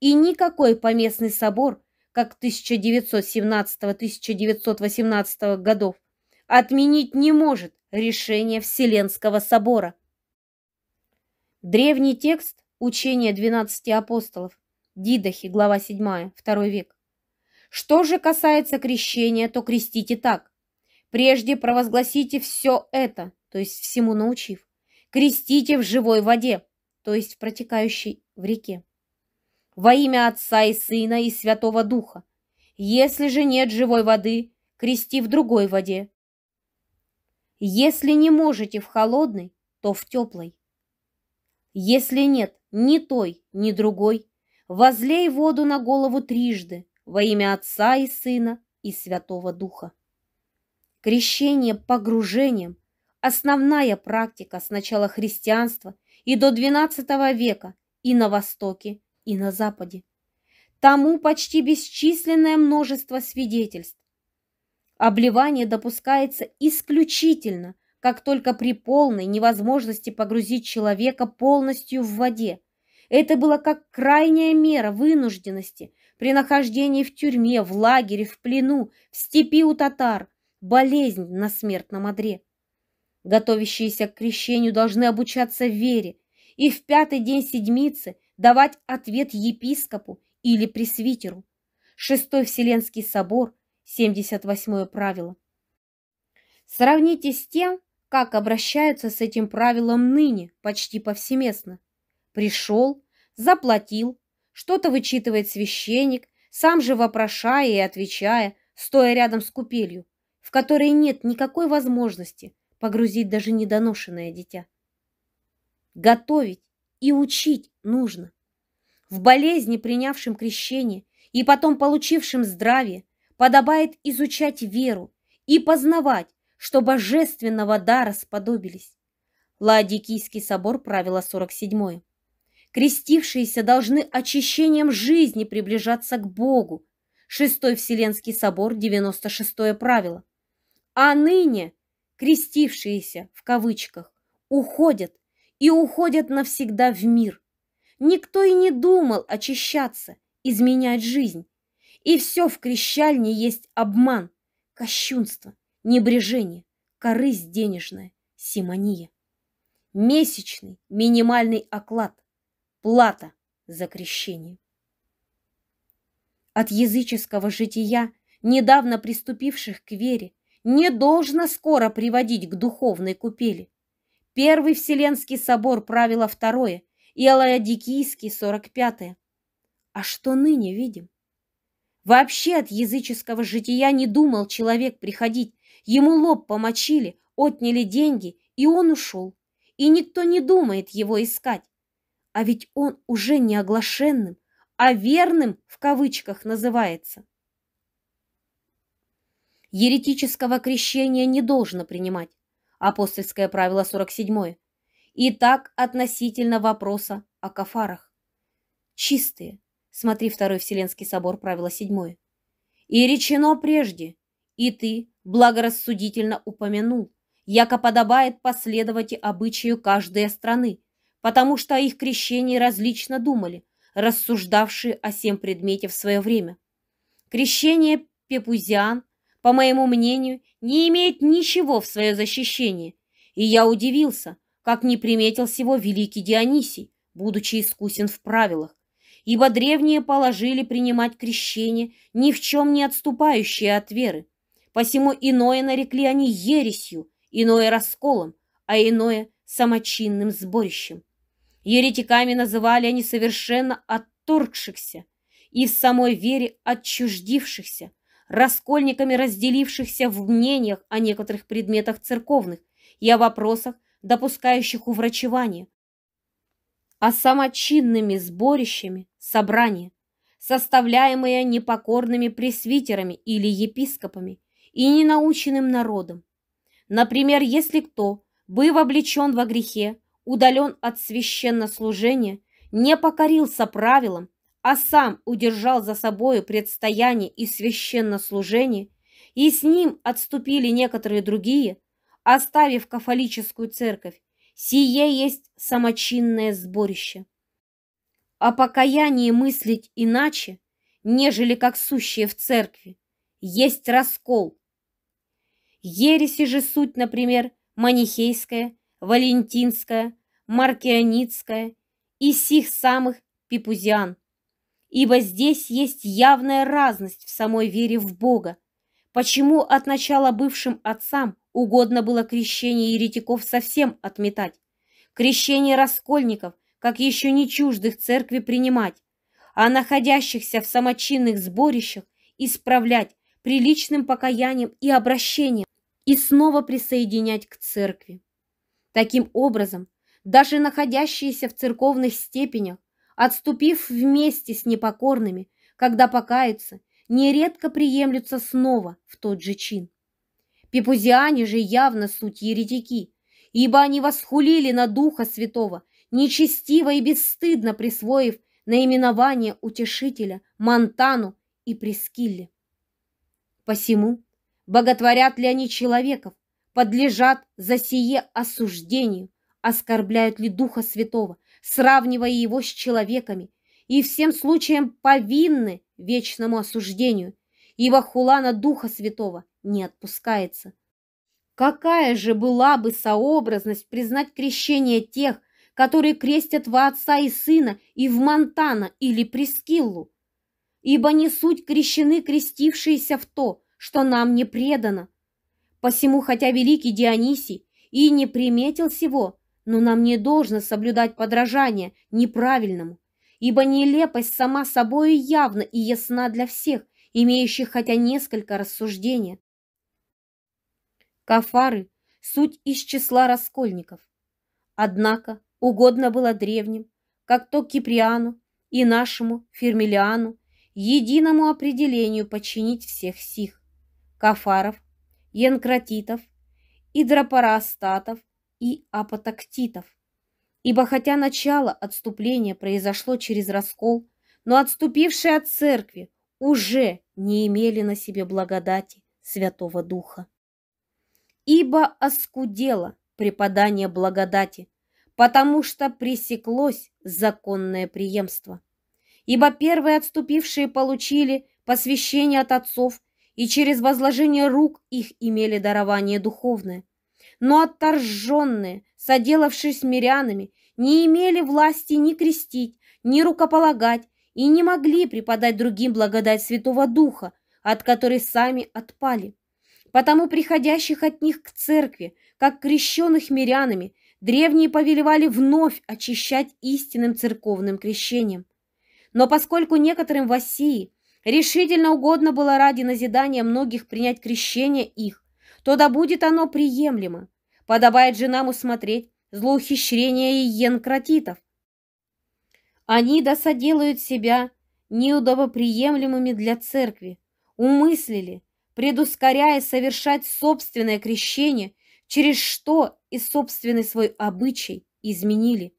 Speaker 2: И никакой поместный собор, как 1917-1918 годов, отменить не может решение Вселенского собора. Древний текст учения 12 апостолов, Дидахи, глава 7, 2 век. Что же касается крещения, то крестите так. Прежде провозгласите все это, то есть всему научив. Крестите в живой воде, то есть в протекающей в реке. Во имя Отца и Сына и Святого Духа. Если же нет живой воды, крести в другой воде, если не можете в холодной, то в теплой. Если нет ни той, ни другой, возлей воду на голову трижды во имя Отца и Сына и Святого Духа. Крещение погружением – основная практика с начала христианства и до XII века и на Востоке, и на Западе. Тому почти бесчисленное множество свидетельств, Обливание допускается исключительно, как только при полной невозможности погрузить человека полностью в воде. Это было как крайняя мера вынужденности при нахождении в тюрьме, в лагере, в плену, в степи у татар, болезнь на смертном одре. Готовящиеся к крещению должны обучаться вере и в пятый день седмицы давать ответ епископу или пресвитеру. Шестой Вселенский собор – 78 правило. Сравните с тем, как обращаются с этим правилом ныне почти повсеместно. Пришел, заплатил, что-то вычитывает священник, сам же вопрошая и отвечая, стоя рядом с купелью, в которой нет никакой возможности погрузить даже недоношенное дитя. Готовить и учить нужно. В болезни, принявшим крещение и потом получившим здравие – подобает изучать веру и познавать, что божественного дара сподобились. Ладикийский собор правила 47 Крестившиеся должны очищением жизни приближаться к Богу. Шестой Вселенский собор, 96 правило. А ныне крестившиеся, в кавычках, уходят и уходят навсегда в мир. Никто и не думал очищаться, изменять жизнь. И все в крещальне есть обман, кощунство, небрежение, корысть денежная, симония. Месячный минимальный оклад, плата за крещение. От языческого жития, недавно приступивших к вере, не должно скоро приводить к духовной купели. Первый Вселенский собор правило второе и Алаядикийский сорок пятое. А что ныне видим? Вообще от языческого жития не думал человек приходить. Ему лоб помочили, отняли деньги, и он ушел. И никто не думает его искать. А ведь он уже не оглашенным, а верным в кавычках называется. Еретического крещения не должно принимать. Апостольское правило 47. И так относительно вопроса о кафарах. Чистые, Смотри Второй Вселенский собор, правило 7. И речено прежде, и ты благорассудительно упомянул, яко подобает последовать обычаю каждой страны, потому что о их крещении различно думали, рассуждавшие о сем предмете в свое время. Крещение пепузиан, по моему мнению, не имеет ничего в свое защищение, и я удивился, как не приметил всего великий Дионисий, будучи искусен в правилах, ибо древние положили принимать крещение, ни в чем не отступающие от веры. Посему иное нарекли они ересью, иное расколом, а иное самочинным сборищем. Еретиками называли они совершенно отторгшихся и в самой вере отчуждившихся, раскольниками разделившихся в мнениях о некоторых предметах церковных и о вопросах, допускающих уврачевание, а самочинными сборищами собрания, составляемые непокорными пресвитерами или епископами и ненаученным народом. Например, если кто, быв облечен во грехе, удален от священнослужения, не покорился правилам, а сам удержал за собою предстояние и священнослужение, и с ним отступили некоторые другие, оставив кафолическую церковь Сие есть самочинное сборище. О покаянии мыслить иначе, нежели как сущее в церкви, есть раскол. Ереси же суть, например, манихейская, валентинская, маркианитская и сих самых пипузиан. Ибо здесь есть явная разность в самой вере в Бога, почему от начала бывшим отцам – Угодно было крещение еретиков совсем отметать, крещение раскольников, как еще не чуждых церкви принимать, а находящихся в самочинных сборищах исправлять приличным покаянием и обращением и снова присоединять к церкви. Таким образом, даже находящиеся в церковных степенях, отступив вместе с непокорными, когда покаются, нередко приемлются снова в тот же чин. Пипузиане же явно суть еретики, ибо они восхулили на Духа Святого, нечестиво и бесстыдно присвоив наименование утешителя Монтану и Прескилле. Посему боготворят ли они человеков, подлежат за сие осуждению, оскорбляют ли Духа Святого, сравнивая его с человеками, и всем случаем повинны вечному осуждению – ибо хулана Духа Святого не отпускается. Какая же была бы сообразность признать крещение тех, которые крестят во отца и сына и в Монтана или Прескиллу? Ибо не суть крещены крестившиеся в то, что нам не предано. Посему, хотя великий Дионисий и не приметил сего, но нам не должно соблюдать подражание неправильному, ибо нелепость сама собою явна и ясна для всех, имеющих хотя несколько рассуждения. Кафары – суть из числа раскольников. Однако угодно было древним, как то Киприану и нашему Фермилиану, единому определению подчинить всех сих – кафаров, янкратитов, идропарастатов и апотактитов, Ибо хотя начало отступления произошло через раскол, но отступившие от церкви уже не имели на себе благодати Святого Духа. Ибо оскудело преподание благодати, потому что пресеклось законное преемство. Ибо первые отступившие получили посвящение от отцов и через возложение рук их имели дарование духовное. Но отторженные, соделавшись мирянами, не имели власти ни крестить, ни рукополагать, и не могли преподать другим благодать Святого Духа, от которой сами отпали. Потому приходящих от них к церкви, как крещенных мирянами, древние повелевали вновь очищать истинным церковным крещением. Но поскольку некоторым в России решительно угодно было ради назидания многих принять крещение их, то да будет оно приемлемо. Подобает же нам усмотреть злоухищрение иенкратитов, они досаделают себя неудобоприемлемыми для церкви, умыслили, предускоряя совершать собственное крещение, через что и собственный свой обычай изменили.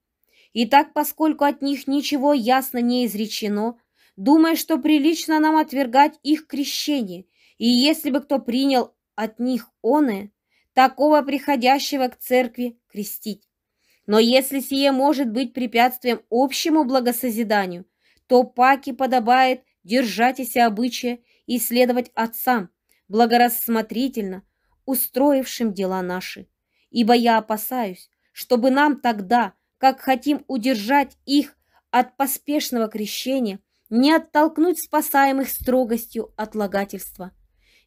Speaker 2: И так, поскольку от них ничего ясно не изречено, думая, что прилично нам отвергать их крещение, и если бы кто принял от них оное, такого приходящего к церкви крестить. Но если сие может быть препятствием общему благосозиданию, то паки подобает держать и обычая и следовать отцам, благорассмотрительно, устроившим дела наши. Ибо я опасаюсь, чтобы нам тогда, как хотим удержать их от поспешного крещения, не оттолкнуть спасаемых строгостью отлагательства.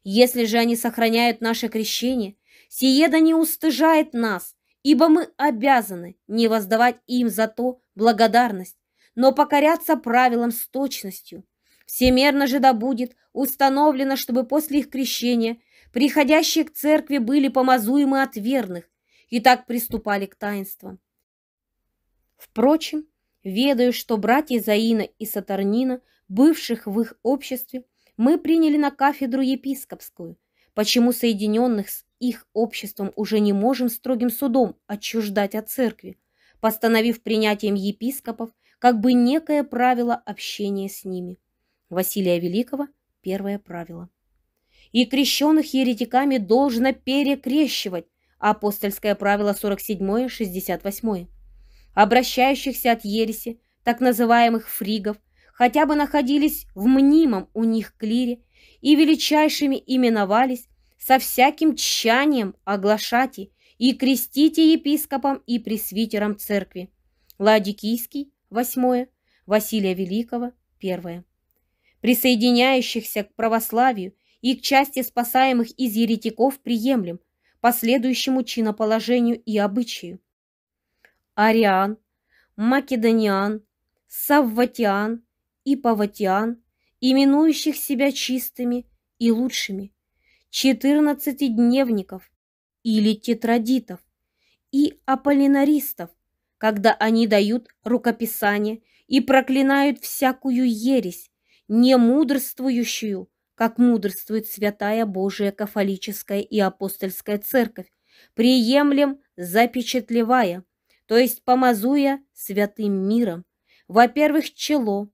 Speaker 2: Если же они сохраняют наше крещение, сие да не устыжает нас, ибо мы обязаны не воздавать им за то благодарность, но покоряться правилам с точностью. Всемерно же да будет установлено, чтобы после их крещения приходящие к церкви были помазуемы от верных и так приступали к таинствам. Впрочем, ведаю, что братья Заина и Сатарнина, бывших в их обществе, мы приняли на кафедру епископскую, почему соединенных с их обществом уже не можем строгим судом отчуждать от церкви, постановив принятием епископов как бы некое правило общения с ними. Василия Великого – первое правило. И крещенных еретиками должно перекрещивать, апостольское правило 47-68, обращающихся от ереси, так называемых фригов, хотя бы находились в мнимом у них клире и величайшими именовались, со всяким тщанием оглашати и крестите епископом и пресвитером церкви. Ладикийский, восьмое Василия Великого, первое Присоединяющихся к православию и к части спасаемых из еретиков приемлем, по следующему чиноположению и обычаю. Ариан, Македониан, Савватиан и Паватиан, именующих себя чистыми и лучшими, четырнадцатидневников или тетрадитов и аполлинаристов, когда они дают рукописание и проклинают всякую ересь, не мудрствующую, как мудрствует святая Божия кафолическая и апостольская церковь, приемлем запечатлевая, то есть помазуя святым миром, во-первых, чело,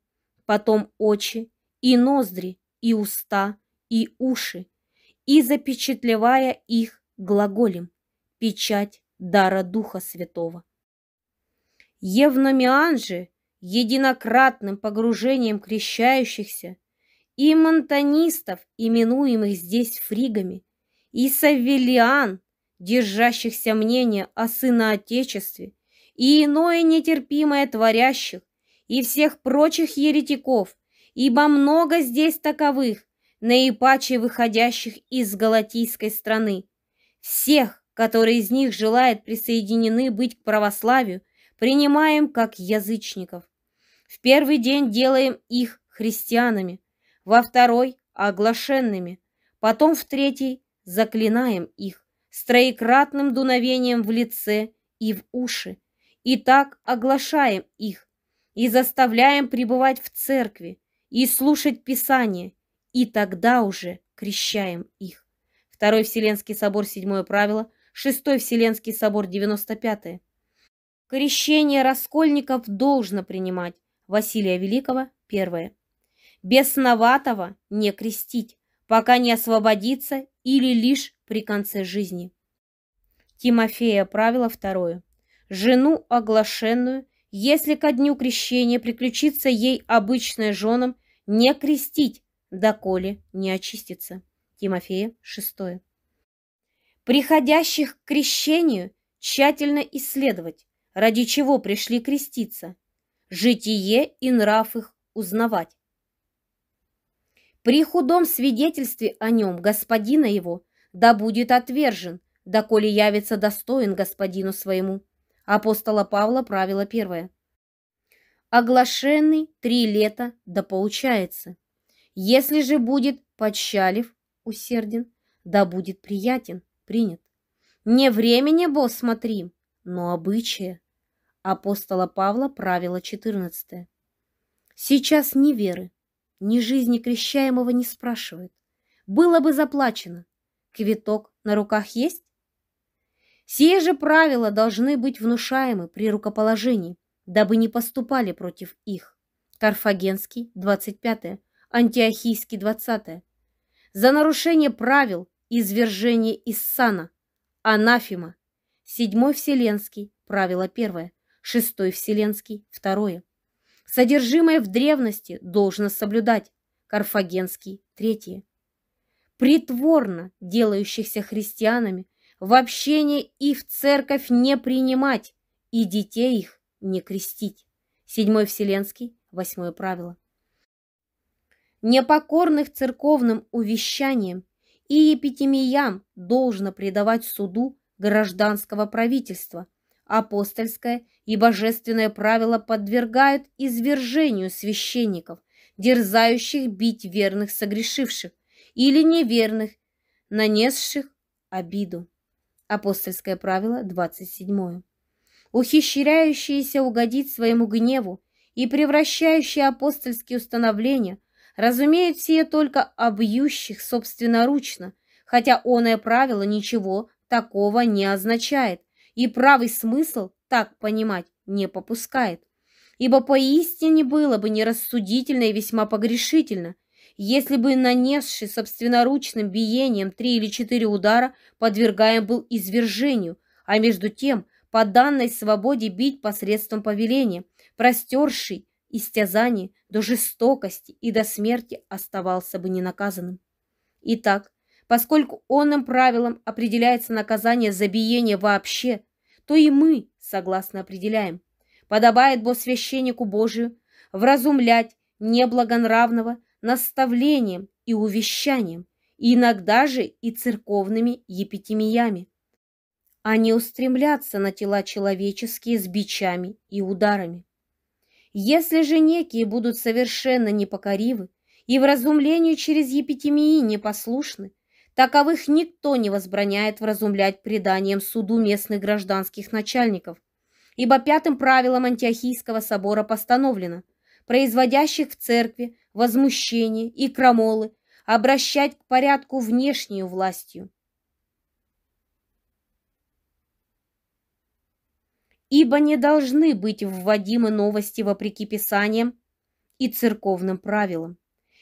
Speaker 2: потом очи и ноздри, и уста, и уши, и запечатлевая их глаголем – печать дара Духа Святого. Евномиан же единократным погружением крещающихся и монтанистов, именуемых здесь фригами, и савелиан, держащихся мнения о сыноотечестве, и иное нетерпимое творящих, и всех прочих еретиков, ибо много здесь таковых, наипаче выходящих из галатийской страны, всех, которые из них желают присоединены быть к православию, принимаем как язычников. В первый день делаем их христианами, во второй – оглашенными, потом в третий – заклинаем их с троекратным дуновением в лице и в уши, и так оглашаем их, и заставляем пребывать в церкви, и слушать Писание, и тогда уже крещаем их. Второй Вселенский собор, седьмое правило, шестой Вселенский собор, девяносто пятое. Крещение раскольников должно принимать Василия Великого, первое. Бесноватого не крестить, пока не освободится или лишь при конце жизни. Тимофея правило второе. Жену оглашенную, если ко дню крещения приключится ей обычное женам, не крестить, доколе не очистится. Тимофея 6. Приходящих к крещению тщательно исследовать, ради чего пришли креститься, житие и нрав их узнавать. При худом свидетельстве о нем господина его да будет отвержен, доколе явится достоин господину своему. Апостола Павла, правило первое. Оглашенный три лета да получается. Если же будет подщалив, усерден, да будет приятен, принят. Не времени, босс, смотри, но обычае. Апостола Павла, правило 14. Сейчас ни веры, ни жизни крещаемого не спрашивают. Было бы заплачено. Квиток на руках есть? Все же правила должны быть внушаемы при рукоположении, дабы не поступали против их. Карфагенский, 25 Антиохийский 20 за нарушение правил извержение из сана, анафима, седьмой вселенский, правило первое, шестой вселенский, второе. Содержимое в древности должно соблюдать, карфагенский, третье. Притворно делающихся христианами в общение и в церковь не принимать, и детей их не крестить. Седьмой вселенский, восьмое правило непокорных церковным увещаниям и епитемиям должно предавать суду гражданского правительства. Апостольское и божественное правило подвергают извержению священников, дерзающих бить верных согрешивших или неверных, нанесших обиду. Апостольское правило 27. Ухищряющиеся угодить своему гневу и превращающие апостольские установления разумеют все только обьющих собственноручно, хотя оное правило ничего такого не означает и правый смысл так понимать не попускает. Ибо поистине было бы нерассудительно и весьма погрешительно, если бы нанесший собственноручным биением три или четыре удара подвергаем был извержению, а между тем по данной свободе бить посредством повеления, простерший истязаний до жестокости и до смерти оставался бы ненаказанным. Итак, поскольку онным правилом определяется наказание за биение вообще, то и мы, согласно определяем, подобает Бо священнику Божию вразумлять неблагонравного наставлением и увещанием, иногда же и церковными епитемиями, а не устремляться на тела человеческие с бичами и ударами. Если же некие будут совершенно непокоривы и в разумлению через епитемии непослушны, таковых никто не возбраняет вразумлять преданием суду местных гражданских начальников, ибо пятым правилом Антиохийского собора постановлено производящих в церкви возмущение и крамолы обращать к порядку внешнюю властью, ибо не должны быть вводимы новости вопреки Писаниям и церковным правилам.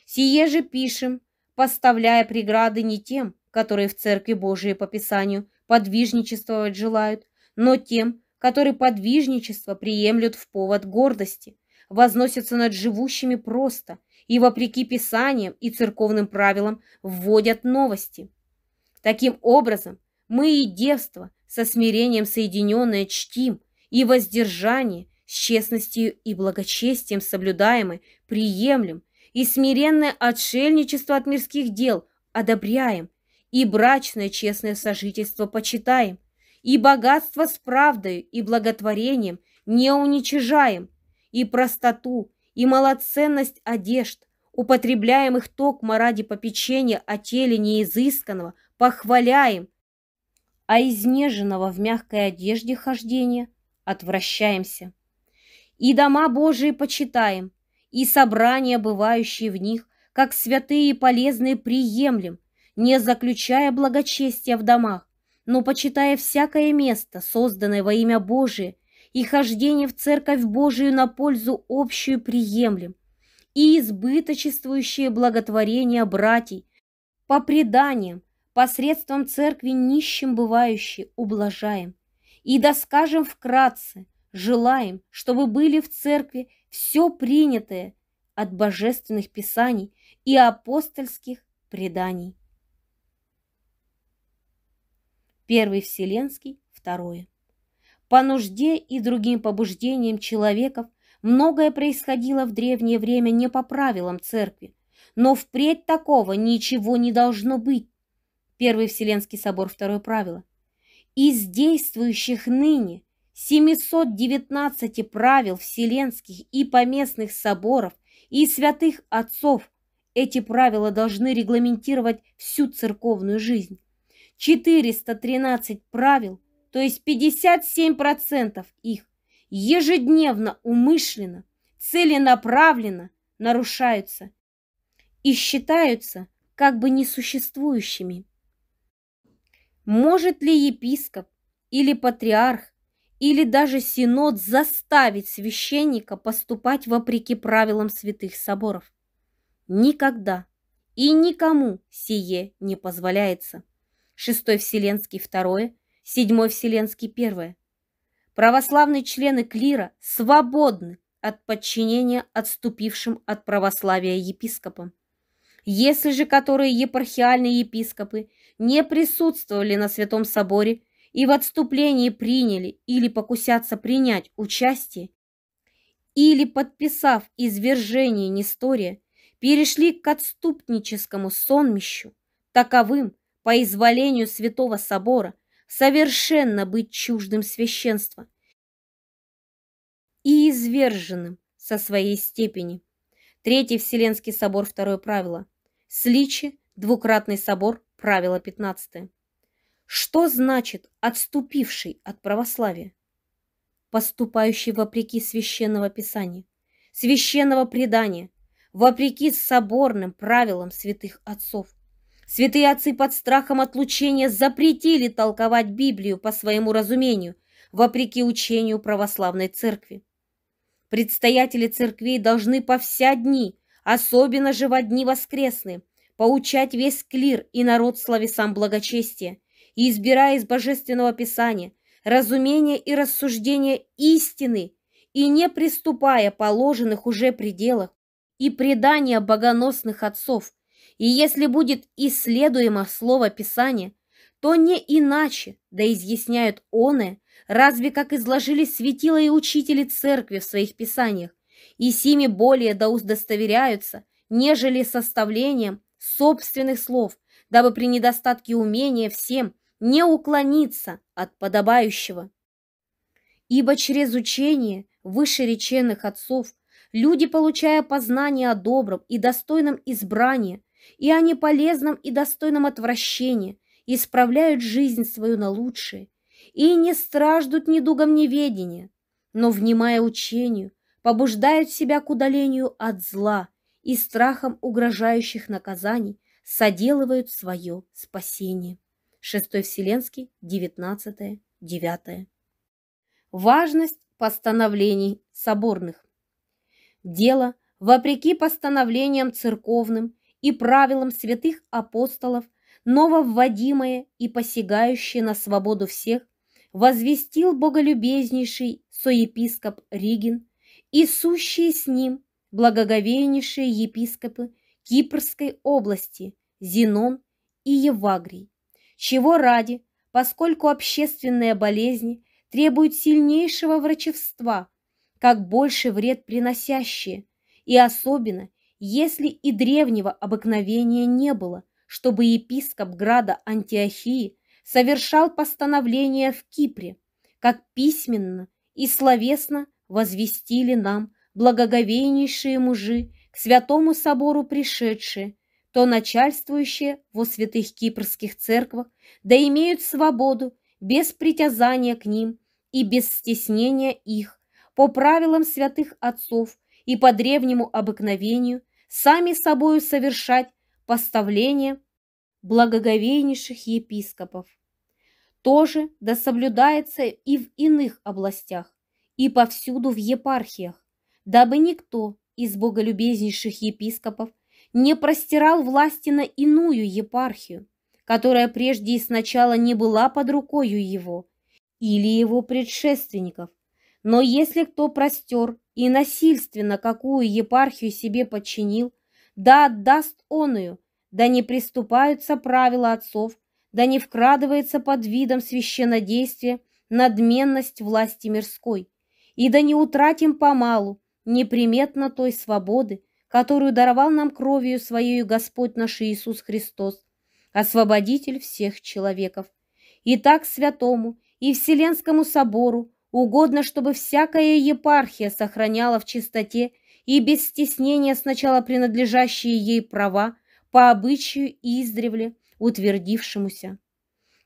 Speaker 2: Сие же пишем, поставляя преграды не тем, которые в Церкви Божией по Писанию подвижничествовать желают, но тем, которые подвижничество приемлют в повод гордости, возносятся над живущими просто и, вопреки Писаниям и церковным правилам, вводят новости. Таким образом, мы и девство со смирением соединенное чтим и воздержание с честностью и благочестием соблюдаемы, приемлем, и смиренное отшельничество от мирских дел одобряем, и брачное честное сожительство почитаем, и богатство с правдой и благотворением не уничижаем, и простоту, и малоценность одежд, употребляем их токмо ради попечения о теле неизысканного, похваляем, а изнеженного в мягкой одежде хождения отвращаемся. И дома Божии почитаем, и собрания, бывающие в них, как святые и полезные, приемлем, не заключая благочестия в домах, но почитая всякое место, созданное во имя Божие, и хождение в Церковь Божию на пользу общую приемлем, и избыточествующее благотворение братьей, по преданиям, посредством Церкви нищим бывающие, ублажаем – и да скажем вкратце, желаем, чтобы были в церкви все принятое от божественных писаний и апостольских преданий. Первый Вселенский, второе. По нужде и другим побуждениям человеков многое происходило в древнее время не по правилам церкви, но впредь такого ничего не должно быть. Первый Вселенский собор, второе правило – из действующих ныне 719 правил вселенских и поместных соборов и святых отцов эти правила должны регламентировать всю церковную жизнь. 413 правил, то есть 57% их, ежедневно, умышленно, целенаправленно нарушаются и считаются как бы несуществующими. Может ли епископ или патриарх или даже синод заставить священника поступать вопреки правилам святых соборов? Никогда и никому сие не позволяется. Шестой Вселенский второе, Седьмой Вселенский первое. Православные члены клира свободны от подчинения отступившим от православия епископам. Если же которые епархиальные епископы не присутствовали на Святом Соборе и в отступлении приняли или покусятся принять участие, или, подписав извержение Нестория, перешли к отступническому сонмищу, таковым, по изволению Святого Собора, совершенно быть чуждым священства и изверженным со своей степени. Третий Вселенский собор, второе правило. Сличи, двукратный собор, Правило 15. Что значит «отступивший от православия»? Поступающий вопреки священного писания, священного предания, вопреки соборным правилам святых отцов. Святые отцы под страхом отлучения запретили толковать Библию по своему разумению, вопреки учению православной церкви. Предстоятели церквей должны по вся дни, особенно же во дни воскресные, поучать весь клир и народ словесам благочестия, и избирая из Божественного Писания разумение и рассуждение истины, и не приступая положенных уже пределах и предания богоносных отцов, и если будет исследуемо слово Писания, то не иначе, да изъясняют оны, разве как изложили светила и учители церкви в своих писаниях, и сими более да удостоверяются, нежели составлением собственных слов, дабы при недостатке умения всем не уклониться от подобающего. Ибо через учение вышереченных отцов люди, получая познание о добром и достойном избрании, и о неполезном и достойном отвращении, исправляют жизнь свою на лучшее и не страждут недугом неведения, но, внимая учению, побуждают себя к удалению от зла – и страхом угрожающих наказаний соделывают свое спасение. Шестой Вселенский, 19 9 Важность постановлений соборных. Дело, вопреки постановлениям церковным и правилам святых апостолов, нововводимое и посягающее на свободу всех, возвестил боголюбезнейший соепископ Ригин и сущие с ним благоговейнейшие епископы Кипрской области Зенон и Евагрий, чего ради, поскольку общественные болезни требуют сильнейшего врачевства, как больше вред приносящие, и особенно, если и древнего обыкновения не было, чтобы епископ града Антиохии совершал постановление в Кипре, как письменно и словесно возвестили нам благоговейнейшие мужи, к святому собору пришедшие, то начальствующие во святых кипрских церквах, да имеют свободу без притязания к ним и без стеснения их, по правилам святых отцов и по древнему обыкновению, сами собою совершать поставление благоговейнейших епископов. Тоже да соблюдается и в иных областях, и повсюду в епархиях, дабы никто из боголюбезнейших епископов не простирал власти на иную епархию, которая прежде и сначала не была под рукою его или его предшественников. Но если кто простер и насильственно какую епархию себе подчинил, да отдаст он ее, да не приступаются правила отцов, да не вкрадывается под видом священнодействия надменность власти мирской, и да не утратим помалу неприметно той свободы, которую даровал нам кровью Своею Господь наш Иисус Христос, освободитель всех человеков. И так святому и Вселенскому собору угодно, чтобы всякая епархия сохраняла в чистоте и без стеснения сначала принадлежащие ей права по обычаю издревле утвердившемуся.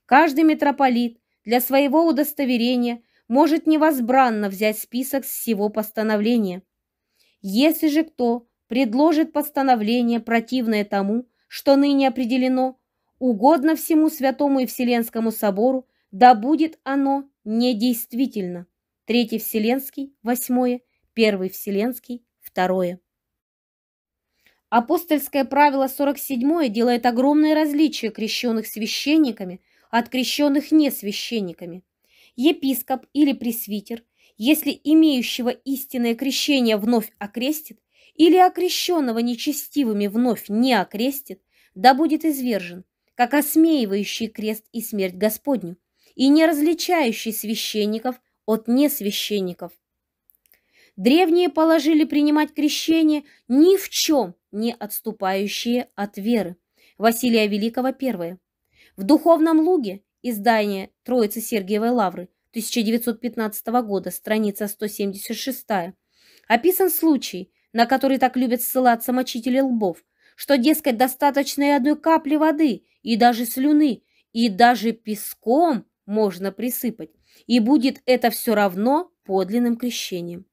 Speaker 2: Каждый митрополит для своего удостоверения может невозбранно взять список с всего постановления, если же кто предложит постановление, противное тому, что ныне определено, угодно всему Святому и Вселенскому Собору, да будет оно недействительно. Третий Вселенский, восьмое, Первый Вселенский, второе. Апостольское правило 47 делает огромное различие крещенных священниками от крещенных несвященниками. Епископ или пресвитер – если имеющего истинное крещение вновь окрестит, или окрещенного нечестивыми вновь не окрестит, да будет извержен, как осмеивающий крест и смерть Господню, и не различающий священников от несвященников. Древние положили принимать крещение ни в чем не отступающие от веры. Василия Великого I. В духовном луге издание Троицы Сергиевой Лавры 1915 года, страница 176, описан случай, на который так любят ссылаться мочители лбов, что, дескать, достаточно и одной капли воды, и даже слюны, и даже песком можно присыпать, и будет это все равно подлинным крещением.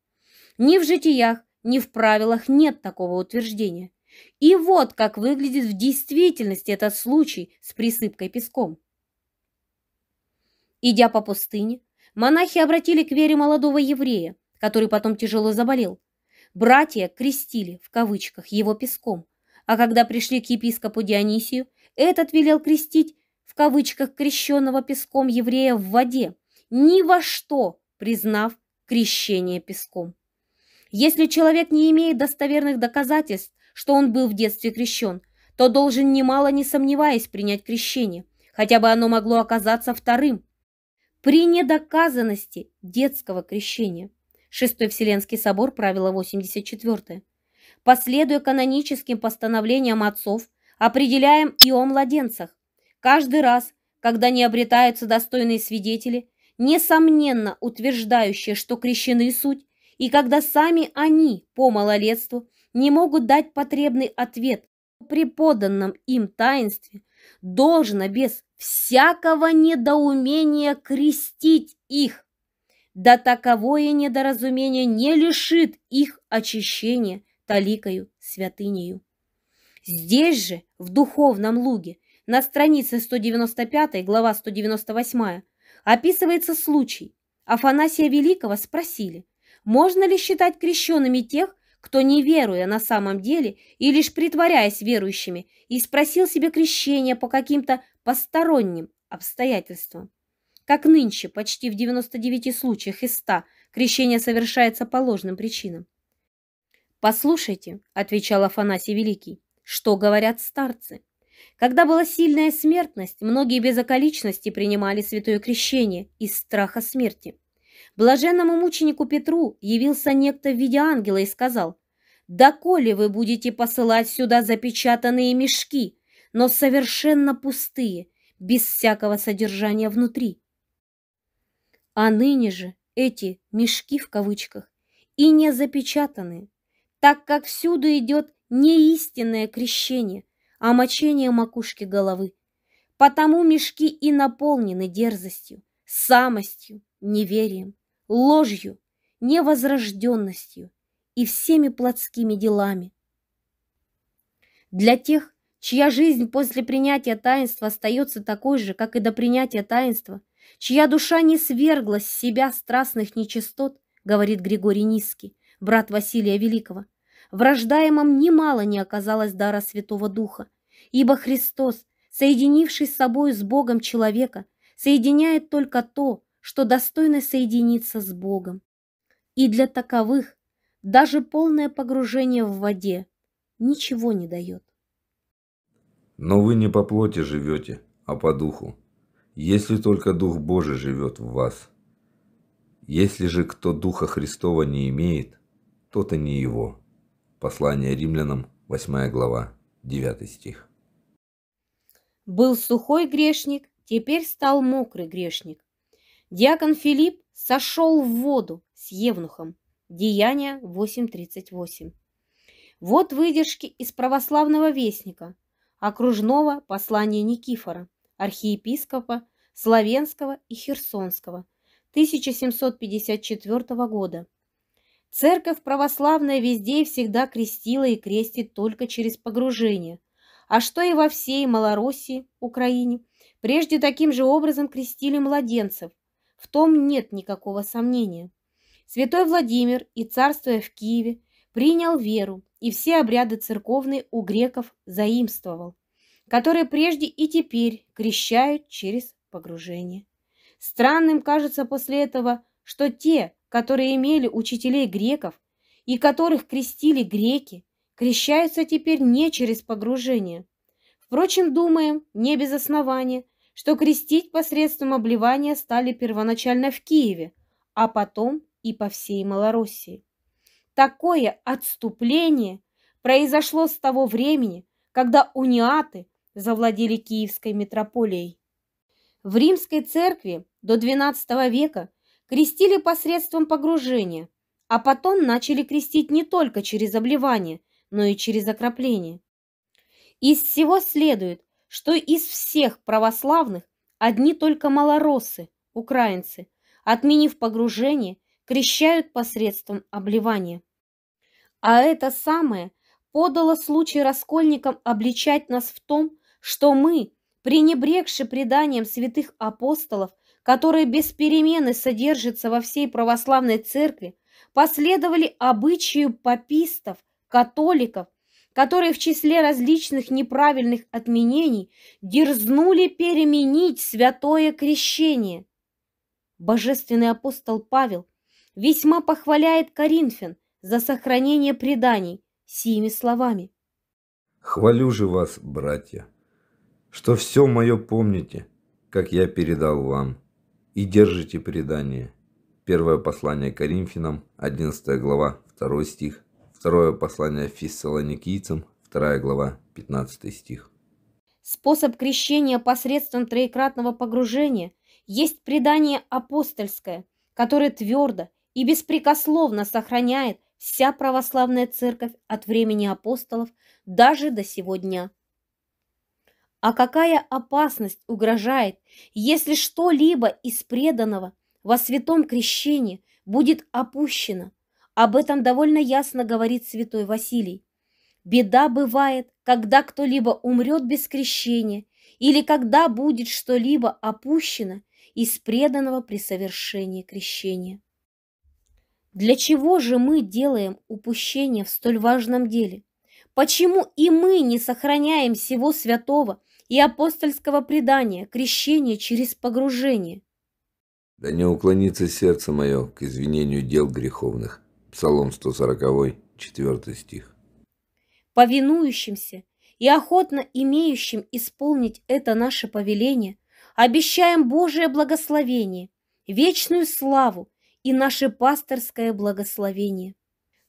Speaker 2: Ни в житиях, ни в правилах нет такого утверждения. И вот как выглядит в действительности этот случай с присыпкой песком. Идя по пустыне, монахи обратили к вере молодого еврея, который потом тяжело заболел. Братья крестили, в кавычках, его песком, а когда пришли к епископу Дионисию, этот велел крестить, в кавычках, крещенного песком еврея в воде, ни во что признав крещение песком. Если человек не имеет достоверных доказательств, что он был в детстве крещен, то должен немало не сомневаясь принять крещение, хотя бы оно могло оказаться вторым, при недоказанности детского крещения. Шестой Вселенский собор, правило 84. Последуя каноническим постановлениям отцов, определяем и о младенцах. Каждый раз, когда не обретаются достойные свидетели, несомненно утверждающие, что крещены суть, и когда сами они по малолетству не могут дать потребный ответ при поданном им таинстве, должно без всякого недоумения крестить их, да таковое недоразумение не лишит их очищения таликою святынею. Здесь же, в духовном луге, на странице 195, глава 198, описывается случай. Афанасия Великого спросили, можно ли считать крещенными тех, кто, не веруя на самом деле и лишь притворяясь верующими, и спросил себе крещение по каким-то посторонним обстоятельствам. Как нынче, почти в 99 случаях из 100, крещение совершается по ложным причинам. «Послушайте», – отвечал Афанасий Великий, – «что говорят старцы? Когда была сильная смертность, многие без околичности принимали святое крещение из страха смерти. Блаженному мученику Петру явился некто в виде ангела и сказал, «Доколе вы будете посылать сюда запечатанные мешки, но совершенно пустые, без всякого содержания внутри?» А ныне же эти «мешки» в кавычках и не запечатаны, так как всюду идет не истинное крещение, а мочение макушки головы. Потому мешки и наполнены дерзостью, самостью, неверием ложью, невозрожденностью и всеми плотскими делами. Для тех, чья жизнь после принятия таинства остается такой же, как и до принятия таинства, чья душа не свергла с себя страстных нечистот, говорит Григорий Низкий, брат Василия Великого, в немало не оказалось дара Святого Духа, ибо Христос, соединивший с собой с Богом человека, соединяет только то, что достойно соединиться с Богом. И для таковых даже полное погружение в воде ничего не дает.
Speaker 1: Но вы не по плоти живете, а по духу, если только Дух Божий живет в вас. Если же кто Духа Христова не имеет, тот и не его. Послание римлянам, 8 глава, 9 стих.
Speaker 2: Был сухой грешник, теперь стал мокрый грешник. Диакон Филипп сошел в воду с Евнухом. Деяние 8.38. Вот выдержки из православного вестника, окружного послания Никифора, архиепископа Славенского и Херсонского 1754 года. Церковь православная везде и всегда крестила и крестит только через погружение, а что и во всей Малороссии, Украине, прежде таким же образом крестили младенцев – в том нет никакого сомнения. Святой Владимир и царствуя в Киеве, принял веру и все обряды церковные у греков заимствовал, которые прежде и теперь крещают через погружение. Странным кажется после этого, что те, которые имели учителей греков и которых крестили греки, крещаются теперь не через погружение. Впрочем, думаем, не без основания – что крестить посредством обливания стали первоначально в Киеве, а потом и по всей Малороссии. Такое отступление произошло с того времени, когда униаты завладели Киевской митрополией. В римской церкви до XII века крестили посредством погружения, а потом начали крестить не только через обливание, но и через окропление. Из всего следует, что из всех православных одни только малороссы, украинцы, отменив погружение, крещают посредством обливания. А это самое подало случай раскольникам обличать нас в том, что мы, пренебрегши преданием святых апостолов, которые без перемены содержатся во всей православной церкви, последовали обычаю папистов, католиков которые в числе различных неправильных отменений дерзнули переменить святое крещение. Божественный апостол Павел весьма похваляет Коринфян за сохранение преданий сими словами.
Speaker 1: «Хвалю же вас, братья, что все мое помните, как я передал вам, и держите предание». Первое послание Коринфянам, 11 глава, 2 стих, Второе послание фессалоникийцам, вторая глава, 15 стих.
Speaker 2: Способ крещения посредством троекратного погружения есть предание апостольское, которое твердо и беспрекословно сохраняет вся православная церковь от времени апостолов даже до сегодня. А какая опасность угрожает, если что-либо из преданного во святом крещении будет опущено – об этом довольно ясно говорит святой Василий. Беда бывает, когда кто-либо умрет без крещения или когда будет что-либо опущено из преданного при совершении крещения. Для чего же мы делаем упущение в столь важном деле? Почему и мы не сохраняем всего святого и апостольского предания, крещения через погружение?
Speaker 1: Да не уклонится сердце мое к извинению дел греховных, Псалом 140, 4 стих.
Speaker 2: Повинующимся и охотно имеющим исполнить это наше повеление, обещаем Божие благословение, вечную славу и наше пасторское благословение.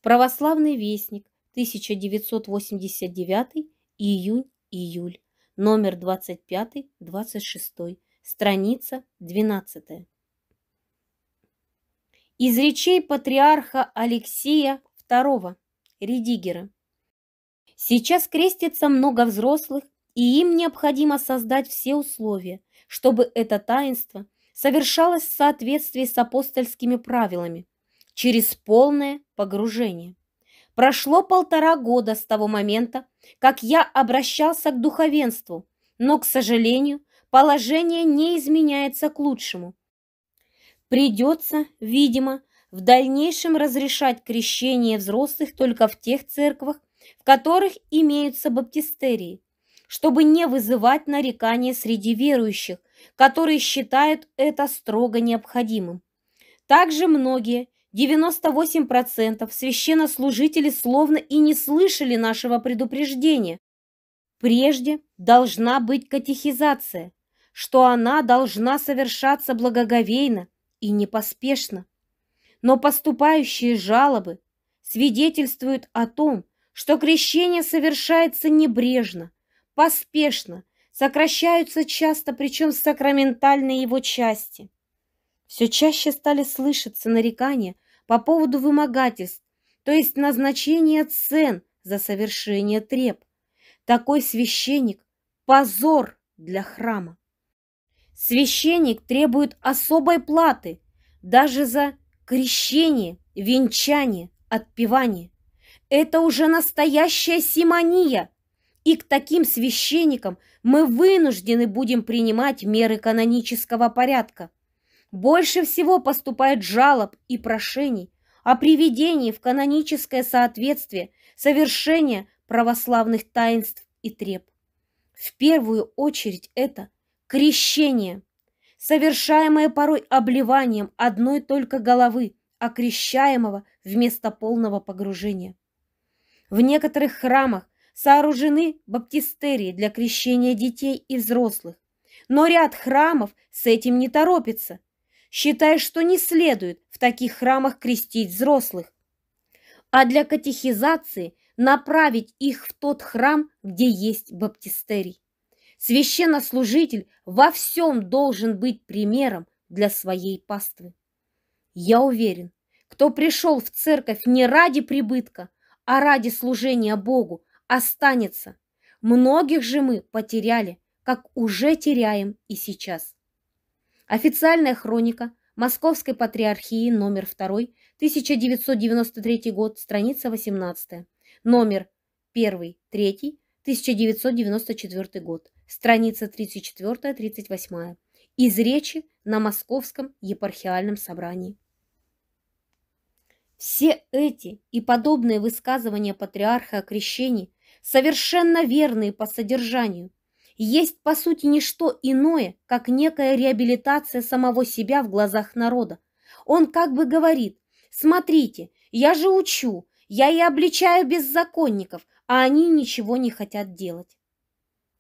Speaker 2: Православный вестник, 1989, июнь-июль, номер 25-26, страница 12 из речей патриарха Алексия II Редигера. Сейчас крестится много взрослых, и им необходимо создать все условия, чтобы это таинство совершалось в соответствии с апостольскими правилами, через полное погружение. Прошло полтора года с того момента, как я обращался к духовенству, но, к сожалению, положение не изменяется к лучшему – Придется, видимо, в дальнейшем разрешать крещение взрослых только в тех церквах, в которых имеются баптистерии, чтобы не вызывать нарекания среди верующих, которые считают это строго необходимым. Также многие, 98% священнослужителей словно и не слышали нашего предупреждения. Прежде должна быть катехизация, что она должна совершаться благоговейно, и непоспешно. Но поступающие жалобы свидетельствуют о том, что крещение совершается небрежно, поспешно, сокращаются часто, причем сакраментальные его части. Все чаще стали слышаться нарекания по поводу вымогательств, то есть назначения цен за совершение треп. Такой священник – позор для храма. Священник требует особой платы даже за крещение, венчание, отпевание. Это уже настоящая симония, и к таким священникам мы вынуждены будем принимать меры канонического порядка. Больше всего поступает жалоб и прошений о приведении в каноническое соответствие совершения православных таинств и треб. В первую очередь это Крещение, совершаемое порой обливанием одной только головы, окрещаемого вместо полного погружения. В некоторых храмах сооружены баптистерии для крещения детей и взрослых, но ряд храмов с этим не торопится, считая, что не следует в таких храмах крестить взрослых, а для катехизации направить их в тот храм, где есть баптистерий священнослужитель во всем должен быть примером для своей паствы. Я уверен, кто пришел в церковь не ради прибытка, а ради служения Богу, останется. Многих же мы потеряли, как уже теряем и сейчас. Официальная хроника Московской патриархии номер 2, 1993 год, страница 18, номер 1, 3, 1994 год страница 34-38, из речи на Московском епархиальном собрании. Все эти и подобные высказывания патриарха о крещении совершенно верные по содержанию, есть по сути не что иное, как некая реабилитация самого себя в глазах народа. Он как бы говорит, смотрите, я же учу, я и обличаю беззаконников, а они ничего не хотят делать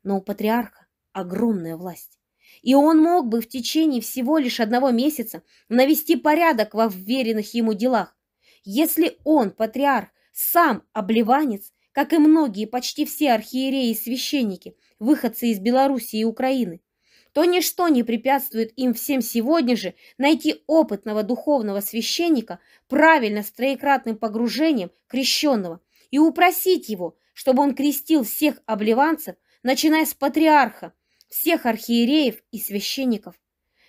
Speaker 2: но у патриарха огромная власть. И он мог бы в течение всего лишь одного месяца навести порядок во вверенных ему делах. Если он, патриарх, сам обливанец, как и многие, почти все архиереи и священники, выходцы из Белоруссии и Украины, то ничто не препятствует им всем сегодня же найти опытного духовного священника правильно с троекратным погружением крещенного и упросить его, чтобы он крестил всех обливанцев начиная с патриарха, всех архиереев и священников,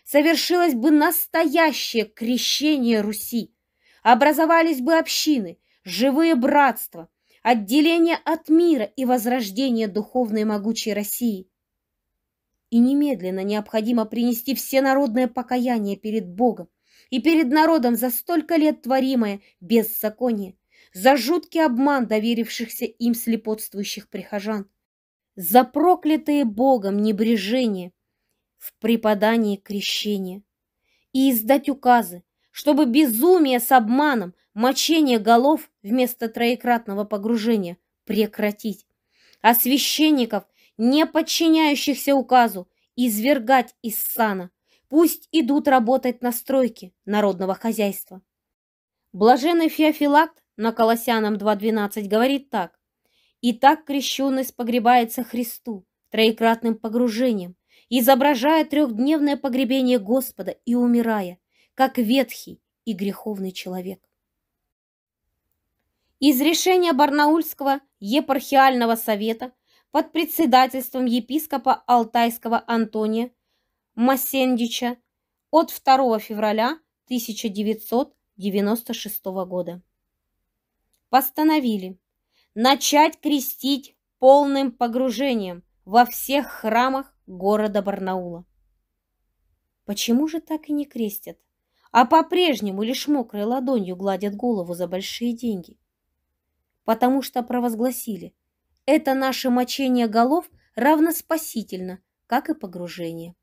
Speaker 2: совершилось бы настоящее крещение Руси, образовались бы общины, живые братства, отделение от мира и возрождение духовной могучей России. И немедленно необходимо принести всенародное покаяние перед Богом и перед народом за столько лет творимое беззаконие, за жуткий обман доверившихся им слепотствующих прихожан, за проклятые Богом небрежение в преподании крещения и издать указы, чтобы безумие с обманом, мочение голов вместо троекратного погружения прекратить, а священников, не подчиняющихся указу, извергать из сана, пусть идут работать на стройке народного хозяйства. Блаженный Феофилакт на Колоссянам 2.12 говорит так. И так крещенный спогребается Христу троекратным погружением, изображая трехдневное погребение Господа и умирая, как ветхий и греховный человек. Из решения Барнаульского епархиального совета под председательством епископа Алтайского Антония Масендича от 2 февраля 1996 года постановили начать крестить полным погружением во всех храмах города Барнаула. Почему же так и не крестят, а по-прежнему лишь мокрой ладонью гладят голову за большие деньги? Потому что провозгласили, это наше мочение голов равноспасительно, как и погружение.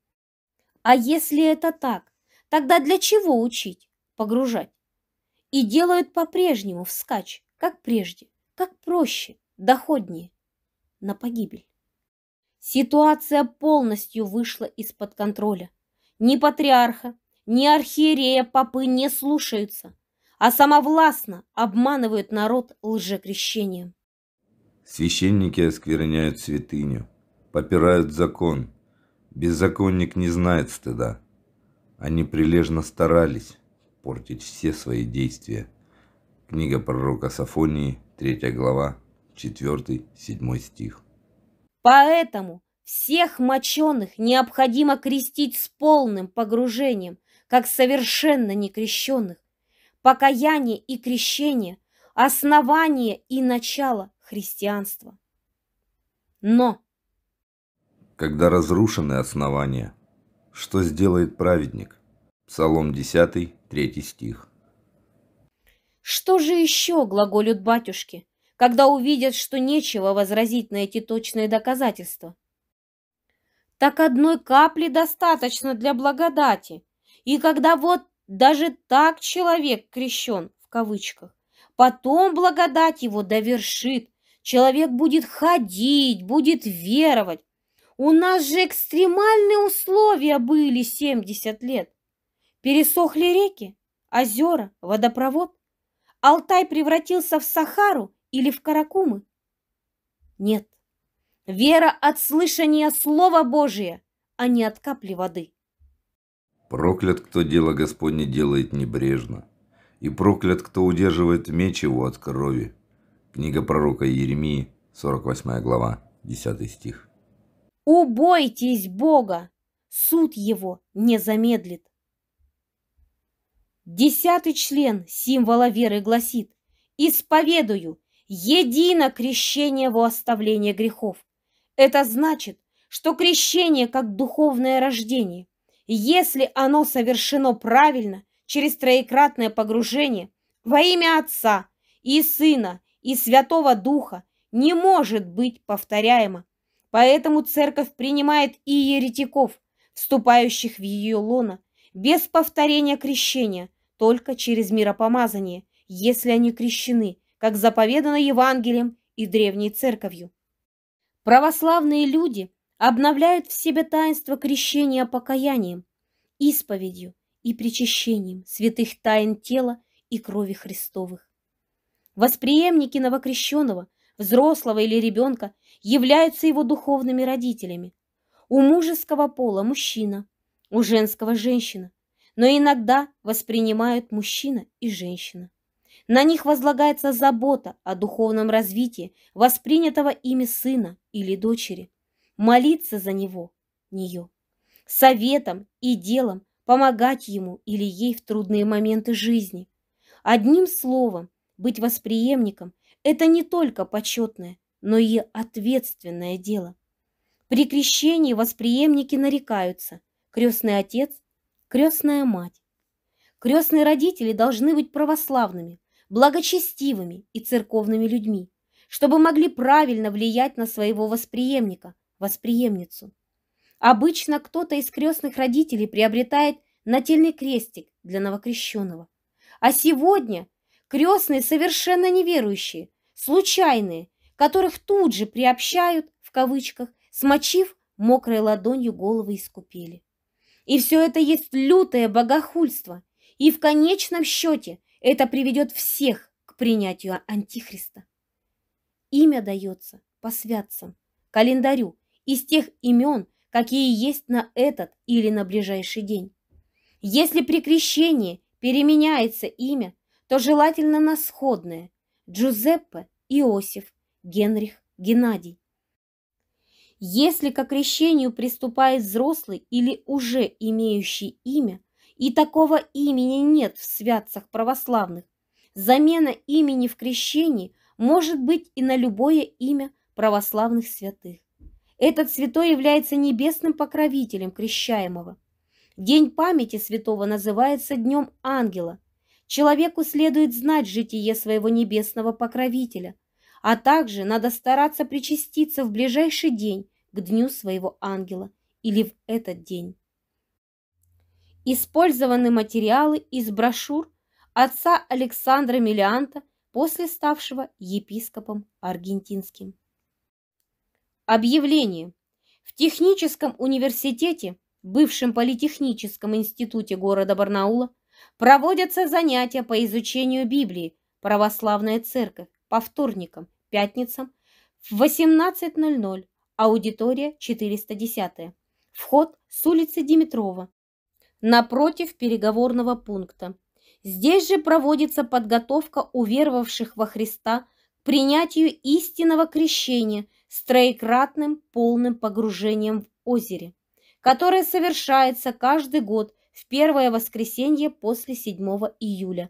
Speaker 2: А если это так, тогда для чего учить, погружать? И делают по-прежнему вскачь, как прежде. Как проще, доходнее. На погибель. Ситуация полностью вышла из-под контроля. Ни патриарха, ни архиерея попы не слушаются, а самовластно обманывают народ лжекрещением.
Speaker 1: Священники оскверняют святыню, попирают закон. Беззаконник не знает стыда. Они прилежно старались портить все свои действия. Книга пророка Сафонии, Третья глава, четвертый, седьмой стих.
Speaker 2: Поэтому всех моченых необходимо крестить с полным погружением, как совершенно некрещенных. Покаяние и крещение – основание и начало христианства. Но!
Speaker 1: Когда разрушены основания, что сделает праведник? Псалом 10, 3 стих.
Speaker 2: Что же еще глаголют батюшки, когда увидят, что нечего возразить на эти точные доказательства? Так одной капли достаточно для благодати. И когда вот даже так человек крещен, в кавычках, потом благодать его довершит, человек будет ходить, будет веровать. У нас же экстремальные условия были 70 лет. Пересохли реки, озера, водопровод. Алтай превратился в Сахару или в Каракумы? Нет. Вера от слышания Слова Божия, а не от капли воды.
Speaker 1: Проклят, кто дело Господне делает небрежно, и проклят, кто удерживает меч его от крови. Книга пророка Еремии, 48 глава, 10 стих.
Speaker 2: Убойтесь Бога, суд его не замедлит. Десятый член символа веры гласит «Исповедую едино крещение во оставление грехов». Это значит, что крещение как духовное рождение. Если оно совершено правильно, через троекратное погружение, во имя Отца и Сына и Святого Духа, не может быть повторяемо. Поэтому церковь принимает и еретиков, вступающих в ее лоно, без повторения крещения, только через миропомазание, если они крещены, как заповедано Евангелием и Древней Церковью. Православные люди обновляют в себе таинство крещения покаянием, исповедью и причащением святых тайн тела и крови Христовых. Восприемники новокрещенного, взрослого или ребенка являются его духовными родителями. У мужеского пола – мужчина, у женского – женщина но иногда воспринимают мужчина и женщина. На них возлагается забота о духовном развитии воспринятого ими сына или дочери, молиться за него, нее, советом и делом помогать ему или ей в трудные моменты жизни. Одним словом, быть восприемником – это не только почетное, но и ответственное дело. При крещении восприемники нарекаются – крестный отец Крестная мать. Крестные родители должны быть православными, благочестивыми и церковными людьми, чтобы могли правильно влиять на своего восприемника, восприемницу. Обычно кто-то из крестных родителей приобретает нательный крестик для новокрещенного. А сегодня крестные совершенно неверующие, случайные, которых тут же приобщают, в кавычках, смочив мокрой ладонью головы из купели. И все это есть лютое богохульство. И в конечном счете это приведет всех к принятию Антихриста. Имя дается по святцам, календарю, из тех имен, какие есть на этот или на ближайший день. Если при крещении переменяется имя, то желательно на сходное – Джузеппе, Иосиф, Генрих, Геннадий. Если к крещению приступает взрослый или уже имеющий имя, и такого имени нет в святцах православных, замена имени в крещении может быть и на любое имя православных святых. Этот святой является небесным покровителем крещаемого. День памяти святого называется Днем Ангела. Человеку следует знать житие своего небесного покровителя – а также надо стараться причаститься в ближайший день к дню своего ангела или в этот день. Использованы материалы из брошюр отца Александра Миллианта, после ставшего епископом аргентинским. Объявление. В техническом университете, бывшем политехническом институте города Барнаула, проводятся занятия по изучению Библии, православная церковь, по вторникам пятницам в 18.00, аудитория 410. Вход с улицы Димитрова, напротив переговорного пункта. Здесь же проводится подготовка уверовавших во Христа к принятию истинного крещения с троекратным полным погружением в озере, которое совершается каждый год в первое воскресенье после 7 июля.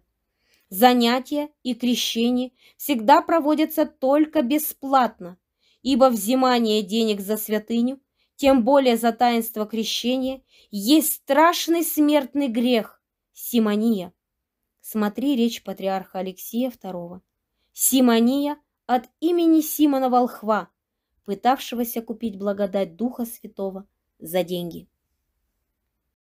Speaker 2: Занятия и крещение всегда проводятся только бесплатно, ибо взимание денег за святыню, тем более за таинство крещения, есть страшный смертный грех – симония. Смотри речь патриарха Алексея II. Симония от имени Симона Волхва, пытавшегося купить благодать Духа Святого за деньги.